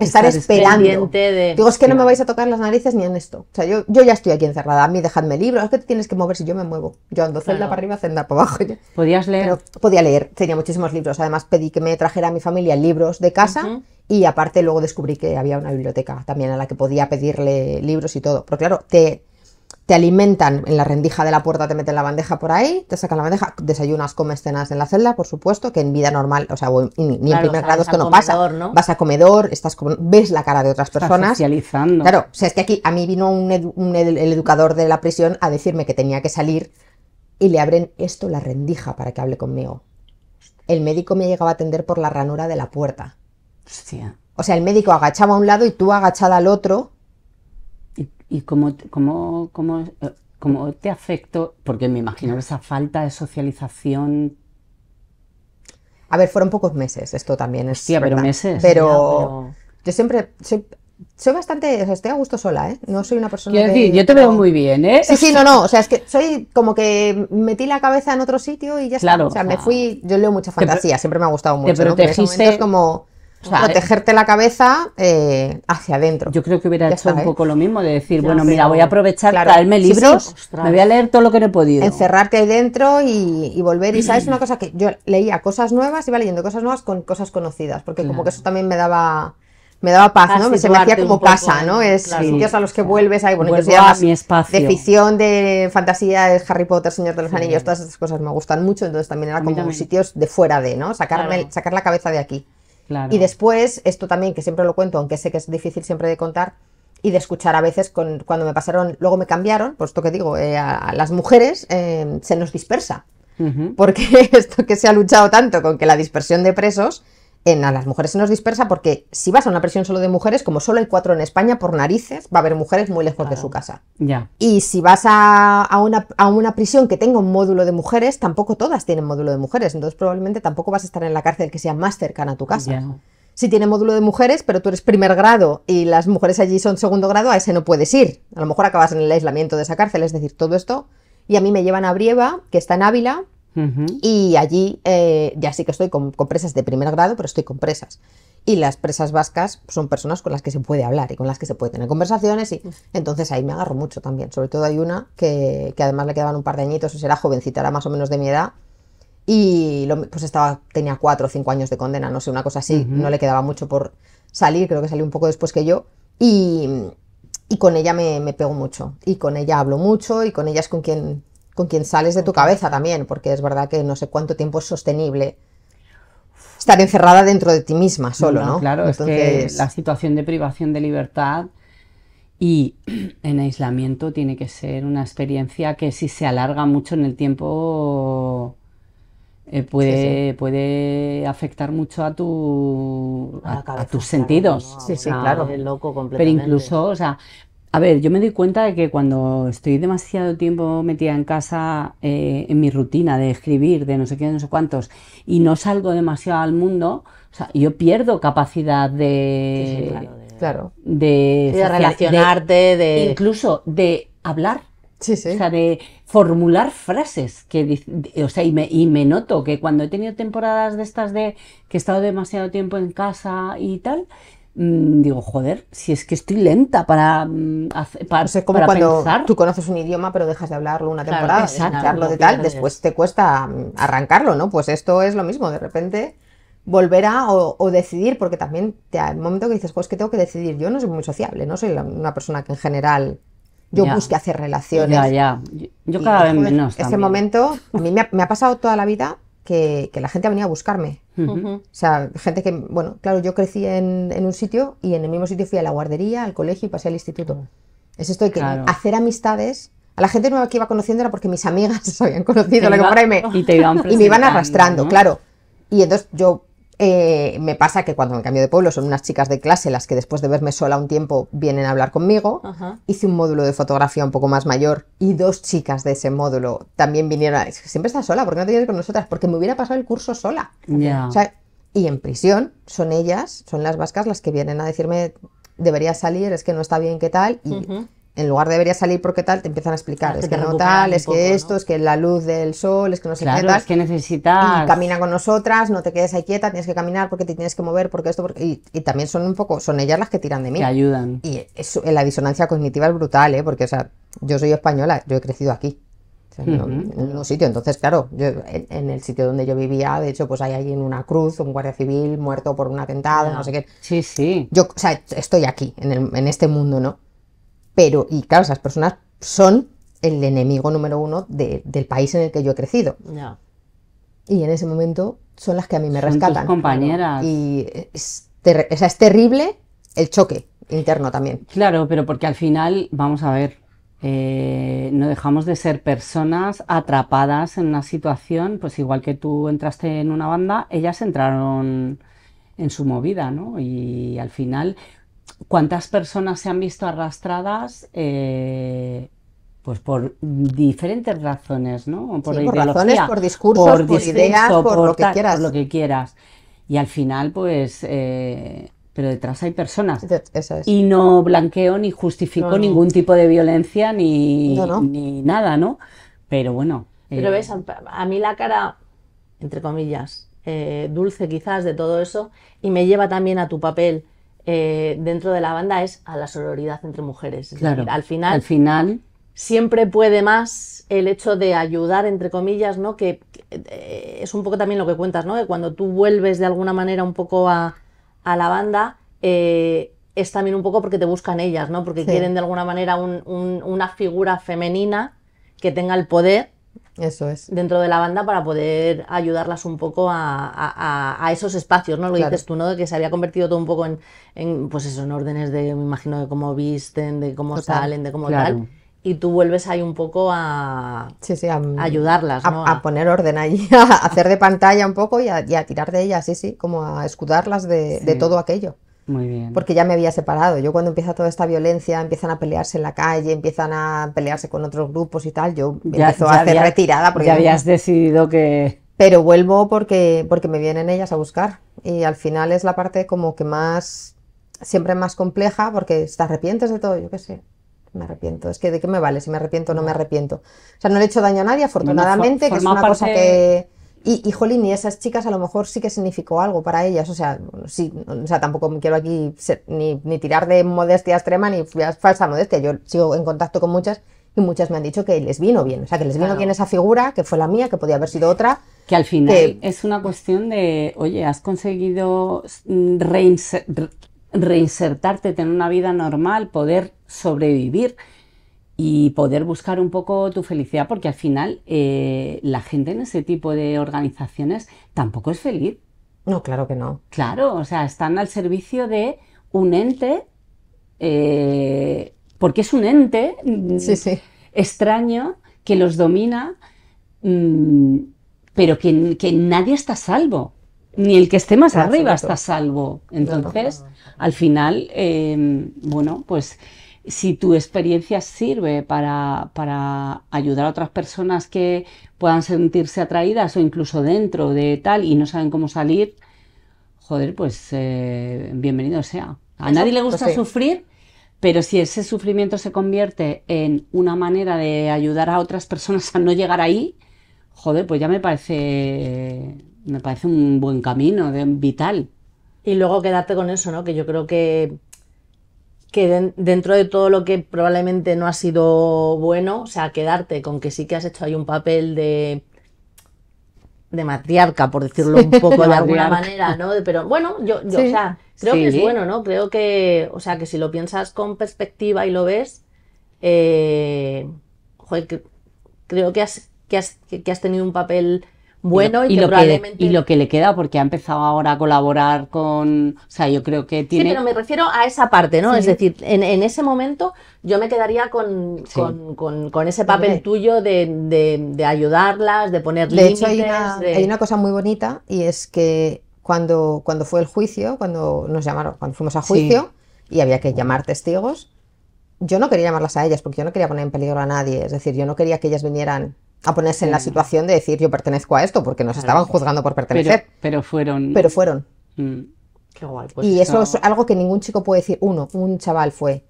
estar, esperando. Digo, es que no me vais a tocar las narices ni en esto. O sea, yo, yo ya estoy aquí encerrada. A mí dejadme libros, es que te tienes que mover si yo me muevo. Yo ando celda para arriba, celda para abajo. ¿Podías leer? podía leer, tenía muchísimos libros. Además pedí que me trajera a mi familia libros de casa. Y aparte luego descubrí que había una biblioteca también a la que podía pedirle libros y todo. Pero claro, te, te alimentan en la rendija de la puerta, te meten la bandeja por ahí, te sacan la bandeja, desayunas, comes, cenas en la celda, por supuesto, que en vida normal, o sea, ni, en primer grado esto no pasa. Vas a comedor, estás ves la cara de otras estás personas. Socializando. Claro, o sea, es que aquí a mí vino el educador de la prisión a decirme que tenía que salir y le abren esto la rendija para que hable conmigo. El médico me llegaba a atender por la ranura de la puerta. Hostia. O sea, el médico agachaba a un lado y tú agachada al otro y cómo, eh, cómo, te afecto porque me imagino esa falta de socialización a ver, fueron pocos meses, esto también es. Hostia, pero meses. Pero, yo siempre. Soy, bastante. O estoy a gusto sola, ¿eh? No soy una persona. Quiero yo te veo muy bien, ¿eh? Sí, sí, no, no. O sea, es que soy como que metí la cabeza en otro sitio y ya claro, está. O sea, me fui. Yo leo mucha fantasía, siempre me ha gustado mucho. Te protegiste. Pero como o protegerte la cabeza eh, hacia adentro. Yo creo que hubiera hecho un ¿eh? poco lo mismo, de decir, bueno, mira, voy a aprovechar, traerme libros, me voy a leer todo lo que no he podido. Encerrarte ahí dentro y, volver. Y sabes una cosa que yo leía cosas nuevas, iba leyendo cosas nuevas con cosas conocidas, porque como que eso también me daba me daba paz, ¿no? Se me hacía como casa, ¿no? ¿eh? Es sitios a los que vuelves ahí. Bueno, Vuelvo mi espacio. de ficción, de fantasía, de Harry Potter, Señor de los Anillos, todas esas cosas me gustan mucho, entonces también era como sitios de fuera de, ¿no? Sacarme, sacar la cabeza de aquí. Y después, esto también que siempre lo cuento, aunque sé que es difícil siempre de contar y de escuchar a veces cuando me pasaron, luego me cambiaron, por esto que digo, eh, a, las mujeres eh, se nos dispersa. Porque esto que se ha luchado tanto con que la dispersión de presos, en a las mujeres se nos dispersa porque si vas a una prisión solo de mujeres, como solo hay cuatro en España, por narices, va a haber mujeres muy lejos de su casa. Ya. Y si vas a, a, una, prisión que tenga un módulo de mujeres, tampoco todas tienen módulo de mujeres, entonces probablemente tampoco vas a estar en la cárcel que sea más cercana a tu casa. Si tiene módulo de mujeres, pero tú eres primer grado y las mujeres allí son segundo grado, a ese no puedes ir. A lo mejor acabas en el aislamiento de esa cárcel, es decir, todo esto. Y a mí me llevan a Brieva, que está en Ávila, y allí eh, ya sí que estoy con, presas de primer grado, pero estoy con presas. Y las presas vascas son personas con las que se puede hablar y con las que se puede tener conversaciones. Y entonces ahí me agarro mucho también. Sobre todo hay una que, que además le quedaban un par de añitos, o será jovencita, era más o menos de mi edad. Y lo, pues estaba, tenía cuatro o cinco años de condena, no sé, una cosa así. No le quedaba mucho por salir, creo que salió un poco después que yo. Y, y con ella me, me pego mucho. Y con ella hablo mucho y con ella es con quien con quien sales de tu cabeza también, porque es verdad que no sé cuánto tiempo es sostenible estar encerrada dentro de ti misma solo, ¿no? Claro, Entonces... es que la situación de privación de libertad y en aislamiento tiene que ser una experiencia que si se alarga mucho en el tiempo eh, puede, puede afectar mucho a tu a, tus sentidos. sí, sí, claro. Loco Pero incluso, o sea, a ver, yo me doy cuenta de que cuando estoy demasiado tiempo metida en casa, eh, en mi rutina de escribir, de no sé qué, no sé cuántos, y no salgo demasiado al mundo, o sea, yo pierdo capacidad de. claro, de, relacionarte, de, Incluso de hablar. Sí, sí. O sea, de formular frases que o sea, y me, y me noto que cuando he tenido temporadas de estas de que he estado demasiado tiempo en casa y tal, Mm, digo, joder, si es que estoy lenta para, mm, para, como cuando Tú conoces un idioma, pero dejas de hablarlo una temporada, claro, de tal, después te cuesta mm, arrancarlo, ¿no? Pues esto es lo mismo, de repente volver a o, decidir, porque también te, un momento que dices, pues que tengo que decidir, yo no soy muy sociable, no soy una persona que en general yo busque hacer relaciones. Ya, ya. Yo, cada vez menos. Ese momento, a mí me ha pasado toda la vida que, la gente venía a buscarme. O sea, gente que, bueno, claro, yo crecí en, un sitio y en el mismo sitio fui a la guardería, al colegio y pasé al instituto. Es esto de que hacer amistades a la gente nueva que iba conociendo era porque mis amigas se habían conocido, la y, y, me iban arrastrando, claro. Y entonces yo eh, me pasa que cuando me cambio de pueblo son unas chicas de clase las que después de verme sola un tiempo vienen a hablar conmigo. Hice un módulo de fotografía un poco más mayor y dos chicas de ese módulo también vinieron. A... Siempre estás sola, ¿por qué no te vienes con nosotras? Porque me hubiera pasado el curso sola. y en prisión son ellas, son las vascas las que vienen a decirme debería salir, es que no está bien, ¿qué tal? Y en lugar de debería salir porque tal, te empiezan a explicar, es que, no tal, es que esto, es que la luz del sol, es que no sé es que necesitas... camina con nosotras, no te quedes ahí quieta, tienes que caminar porque te tienes que mover, porque esto, porque... Y, también son un poco, son ellas las que tiran de mí. Te ayudan. Y eso, eh, la disonancia cognitiva es brutal, ¿eh? Porque, o sea, yo soy española, yo he crecido aquí. en, un sitio, entonces claro, yo, en, el sitio donde yo vivía, de hecho, pues hay allí en una cruz un guardia civil muerto por un atentado, no, sé qué. Sí, sí. Yo, o sea, estoy aquí, en, en este mundo, ¿no? Pero, y claro, esas personas son el enemigo número uno del país en el que yo he crecido. Y en ese momento son las que a mí me rescatan. compañeras. Y es, es terrible el choque interno también. Claro, pero porque al final, vamos a ver, eh, no dejamos de ser personas atrapadas en una situación, pues igual que tú entraste en una banda, ellas entraron en su movida, ¿no? Y al final, cuántas personas se han visto arrastradas eh, pues por diferentes razones, ¿no? Por, razones, por discursos, por, ideas, por, lo que quieras. lo que quieras. Y al final, pues, eh, pero detrás hay personas. Y no blanqueo ni justifico ningún tipo de violencia ni, ni nada, ¿no? Pero bueno. pero eh, ves, a, mí la cara, entre comillas, dulce quizás de todo eso, y me lleva también a tu papel eh, dentro de la banda es a la sororidad entre mujeres. al final, siempre puede más el hecho de ayudar, entre comillas, ¿no? Que, eh, es un poco también lo que cuentas, ¿no? Que cuando tú vuelves de alguna manera un poco a, la banda, eh, es también un poco porque te buscan ellas, ¿no? Porque quieren de alguna manera una figura femenina que tenga el poder eso es. Dentro de la banda para poder ayudarlas un poco a, esos espacios, ¿no? Lo dices tú, ¿no? de Que se había convertido todo un poco en, pues eso, en órdenes de, me imagino, de cómo visten, de cómo salen, de cómo tal y tú vuelves ahí un poco a, ayudarlas. ¿no? a, poner orden ahí, a hacer de pantalla un poco y a, tirar de ellas, sí, sí, como a escudarlas de todo aquello. Muy bien. Porque ya me había separado. Yo cuando empieza toda esta violencia, empiezan a pelearse en la calle, empiezan a pelearse con otros grupos y tal, yo ya, empiezo a hacer retirada. Porque ya habías decidido que... Pero vuelvo porque, porque me vienen ellas a buscar. Y al final es la parte como que más, siempre más compleja, porque te arrepientes de todo, yo qué sé me arrepiento. Es que de qué me vale si me arrepiento o no me arrepiento. O sea, no le he hecho daño a nadie, afortunadamente, que es una cosa que, y, y jolín, y esas chicas a lo mejor sí que significó algo para ellas, o sea, o sea, tampoco quiero aquí ni, ni, tirar de modestia extrema ni falsa modestia, yo sigo en contacto con muchas y muchas me han dicho que les vino bien, o sea, que les vino bien esa figura, que fue la mía, que podía haber sido otra. Que al final es una cuestión de, oye, has conseguido reinsertarte, tener una vida normal, poder sobrevivir y poder buscar un poco tu felicidad, porque al final eh, la gente en ese tipo de organizaciones tampoco es feliz. No, claro que no. Claro, o sea, están al servicio de un ente, eh, porque es un ente mm, extraño que los domina, mm, pero que, nadie está salvo, ni el que esté más arriba está salvo. Entonces, al final, eh, bueno, pues si tu experiencia sirve para, ayudar a otras personas que puedan sentirse atraídas o incluso dentro de tal y no saben cómo salir, joder, pues eh, bienvenido sea. A nadie le gusta pues sufrir, pero si ese sufrimiento se convierte en una manera de ayudar a otras personas a no llegar ahí, joder, pues ya me parece, me parece un buen camino, de, vital. Y luego quedarte con eso, ¿no? Que yo creo que que dentro de todo lo que probablemente no ha sido bueno, o sea, quedarte con que sí que has hecho ahí un papel de de matriarca, por decirlo un poco de alguna manera, ¿no? Pero bueno, yo, yo o sea, creo que es bueno, ¿no? Creo que, o sea, que si lo piensas con perspectiva y lo ves, eh, creo que que has, que, has tenido un papel bueno y, lo, que le queda, porque ha empezado ahora a colaborar con... O sea, yo creo que tiene... Sí, pero me refiero a esa parte, ¿no? Es decir, en, ese momento yo me quedaría con, ese papel tuyo de, de, ayudarlas, de poner de Hecho, hay una, cosa muy bonita y es que cuando, cuando fue el juicio, cuando nos llamaron, cuando fuimos a juicio y había que llamar testigos, yo no quería llamarlas a ellas porque yo no quería poner en peligro a nadie. Es decir, yo no quería que ellas vinieran a ponerse en la situación de decir yo pertenezco a esto, porque nos estaban juzgando por pertenecer. Pero, fueron. Pero fueron. Mm. Qué guay, pues y eso, es algo que ningún chico puede decir. Uno, un chaval fue.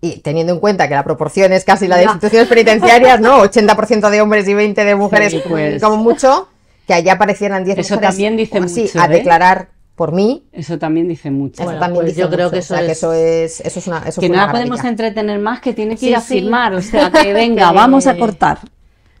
Y teniendo en cuenta que la proporción es casi la de instituciones penitenciarias, ¿no? 80% de hombres y 20% de mujeres, pues. como mucho, que allá aparecieran 10 eso también dice pues, a ¿eh? declarar por mí. Eso también dice mucho. también pues yo creo que eso, es... que eso es una que no podemos entretener más que tiene que ir a firmar, o sea, que venga, vamos a cortar.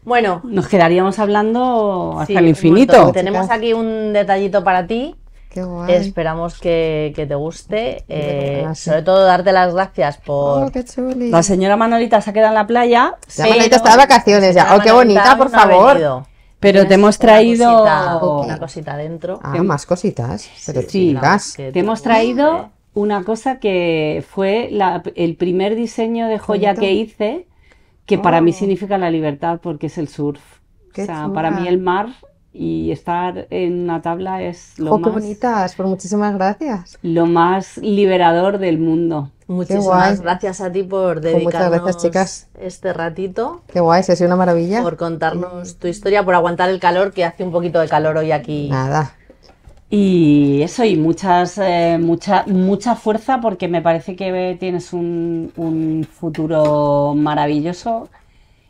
Bueno, nos quedaríamos hablando hasta el infinito. Tenemos aquí un detallito para ti. Qué guay. Esperamos que, te guste. Eh, sobre todo darte las gracias por. Oh, la señora Manolita se ha quedado en la playa. la Manolita está de vacaciones ya. Oh, qué bonita, por favor. Pero te hemos traído una cosita, dentro. Ah, más cositas. Pero sí, te, hemos traído una cosa que fue el primer diseño de joya que hice que para mí oh. significa la libertad porque es el surf. o sea, para mí el mar y estar en una tabla es lo más... qué bonitas! por pues muchísimas gracias. Lo más liberador del mundo. Muchísimas gracias a ti por dedicarnos este ratito. Qué guay, ha sido una maravilla. Por contarnos tu historia, por aguantar el calor, que hace un poquito de calor hoy aquí. Nada. Y eso, y muchas, eh, mucha, mucha fuerza porque me parece que tienes un, un futuro maravilloso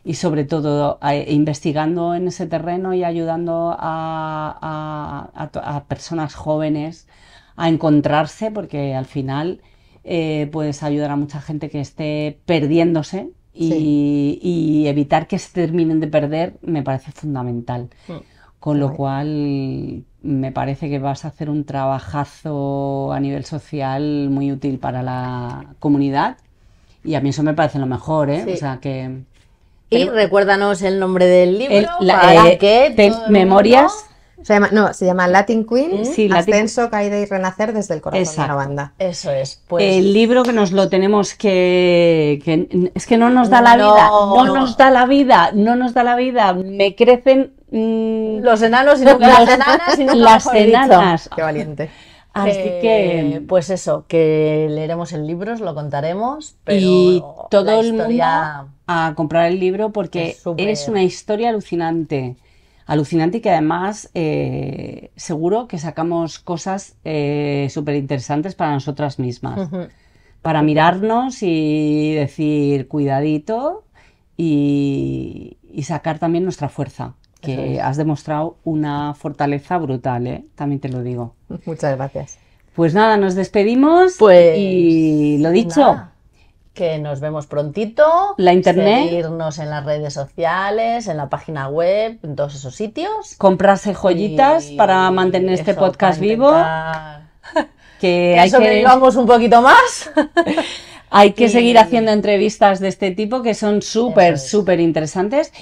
y sobre todo investigando en ese terreno y ayudando a, a, personas jóvenes a encontrarse, porque al final eh, puedes ayudar a mucha gente que esté perdiéndose y, y, evitar que se terminen de perder me parece fundamental. Mm. Con lo cual, me parece que vas a hacer un trabajazo a nivel social muy útil para la comunidad. Y a mí eso me parece lo mejor, ¿eh? O sea que. Y recuérdanos el nombre del libro. para eh, que memorias se llama, no, se llama Latin Queen, sí, Ascenso, Caída y Renacer desde el corazón de la banda. Eso es. Pues el libro que nos lo tenemos que, Es que no nos da la vida, no, nos da la vida, no nos da la vida. Me crecen... Mm, los enanos y nunca las enanas. las enanas. Qué valiente. Así que, eh, pues eso, que leeremos el libro, os lo contaremos. y todo el mundo a comprar el libro porque es una historia alucinante alucinante y que además eh, seguro que sacamos cosas eh, súper interesantes para nosotras mismas. Para mirarnos y decir cuidadito y, sacar también nuestra fuerza, que has demostrado una fortaleza brutal, ¿eh? también te lo digo. Muchas gracias. Pues nada, nos despedimos pues... y lo dicho que nos vemos prontito. La internet. Seguirnos en las redes sociales, en la página web, en todos esos sitios. Comprarse joyitas para mantener este podcast vivo. Que, que hay un poquito más. hay que seguir haciendo entrevistas de este tipo que son súper, súper interesantes.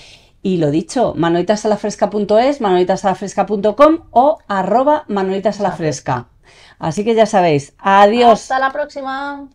Y lo dicho, manolitasalafresca.es, manolitasalafresca.com o arroba manolitasalafresca. Así que ya sabéis, adiós. Hasta la próxima.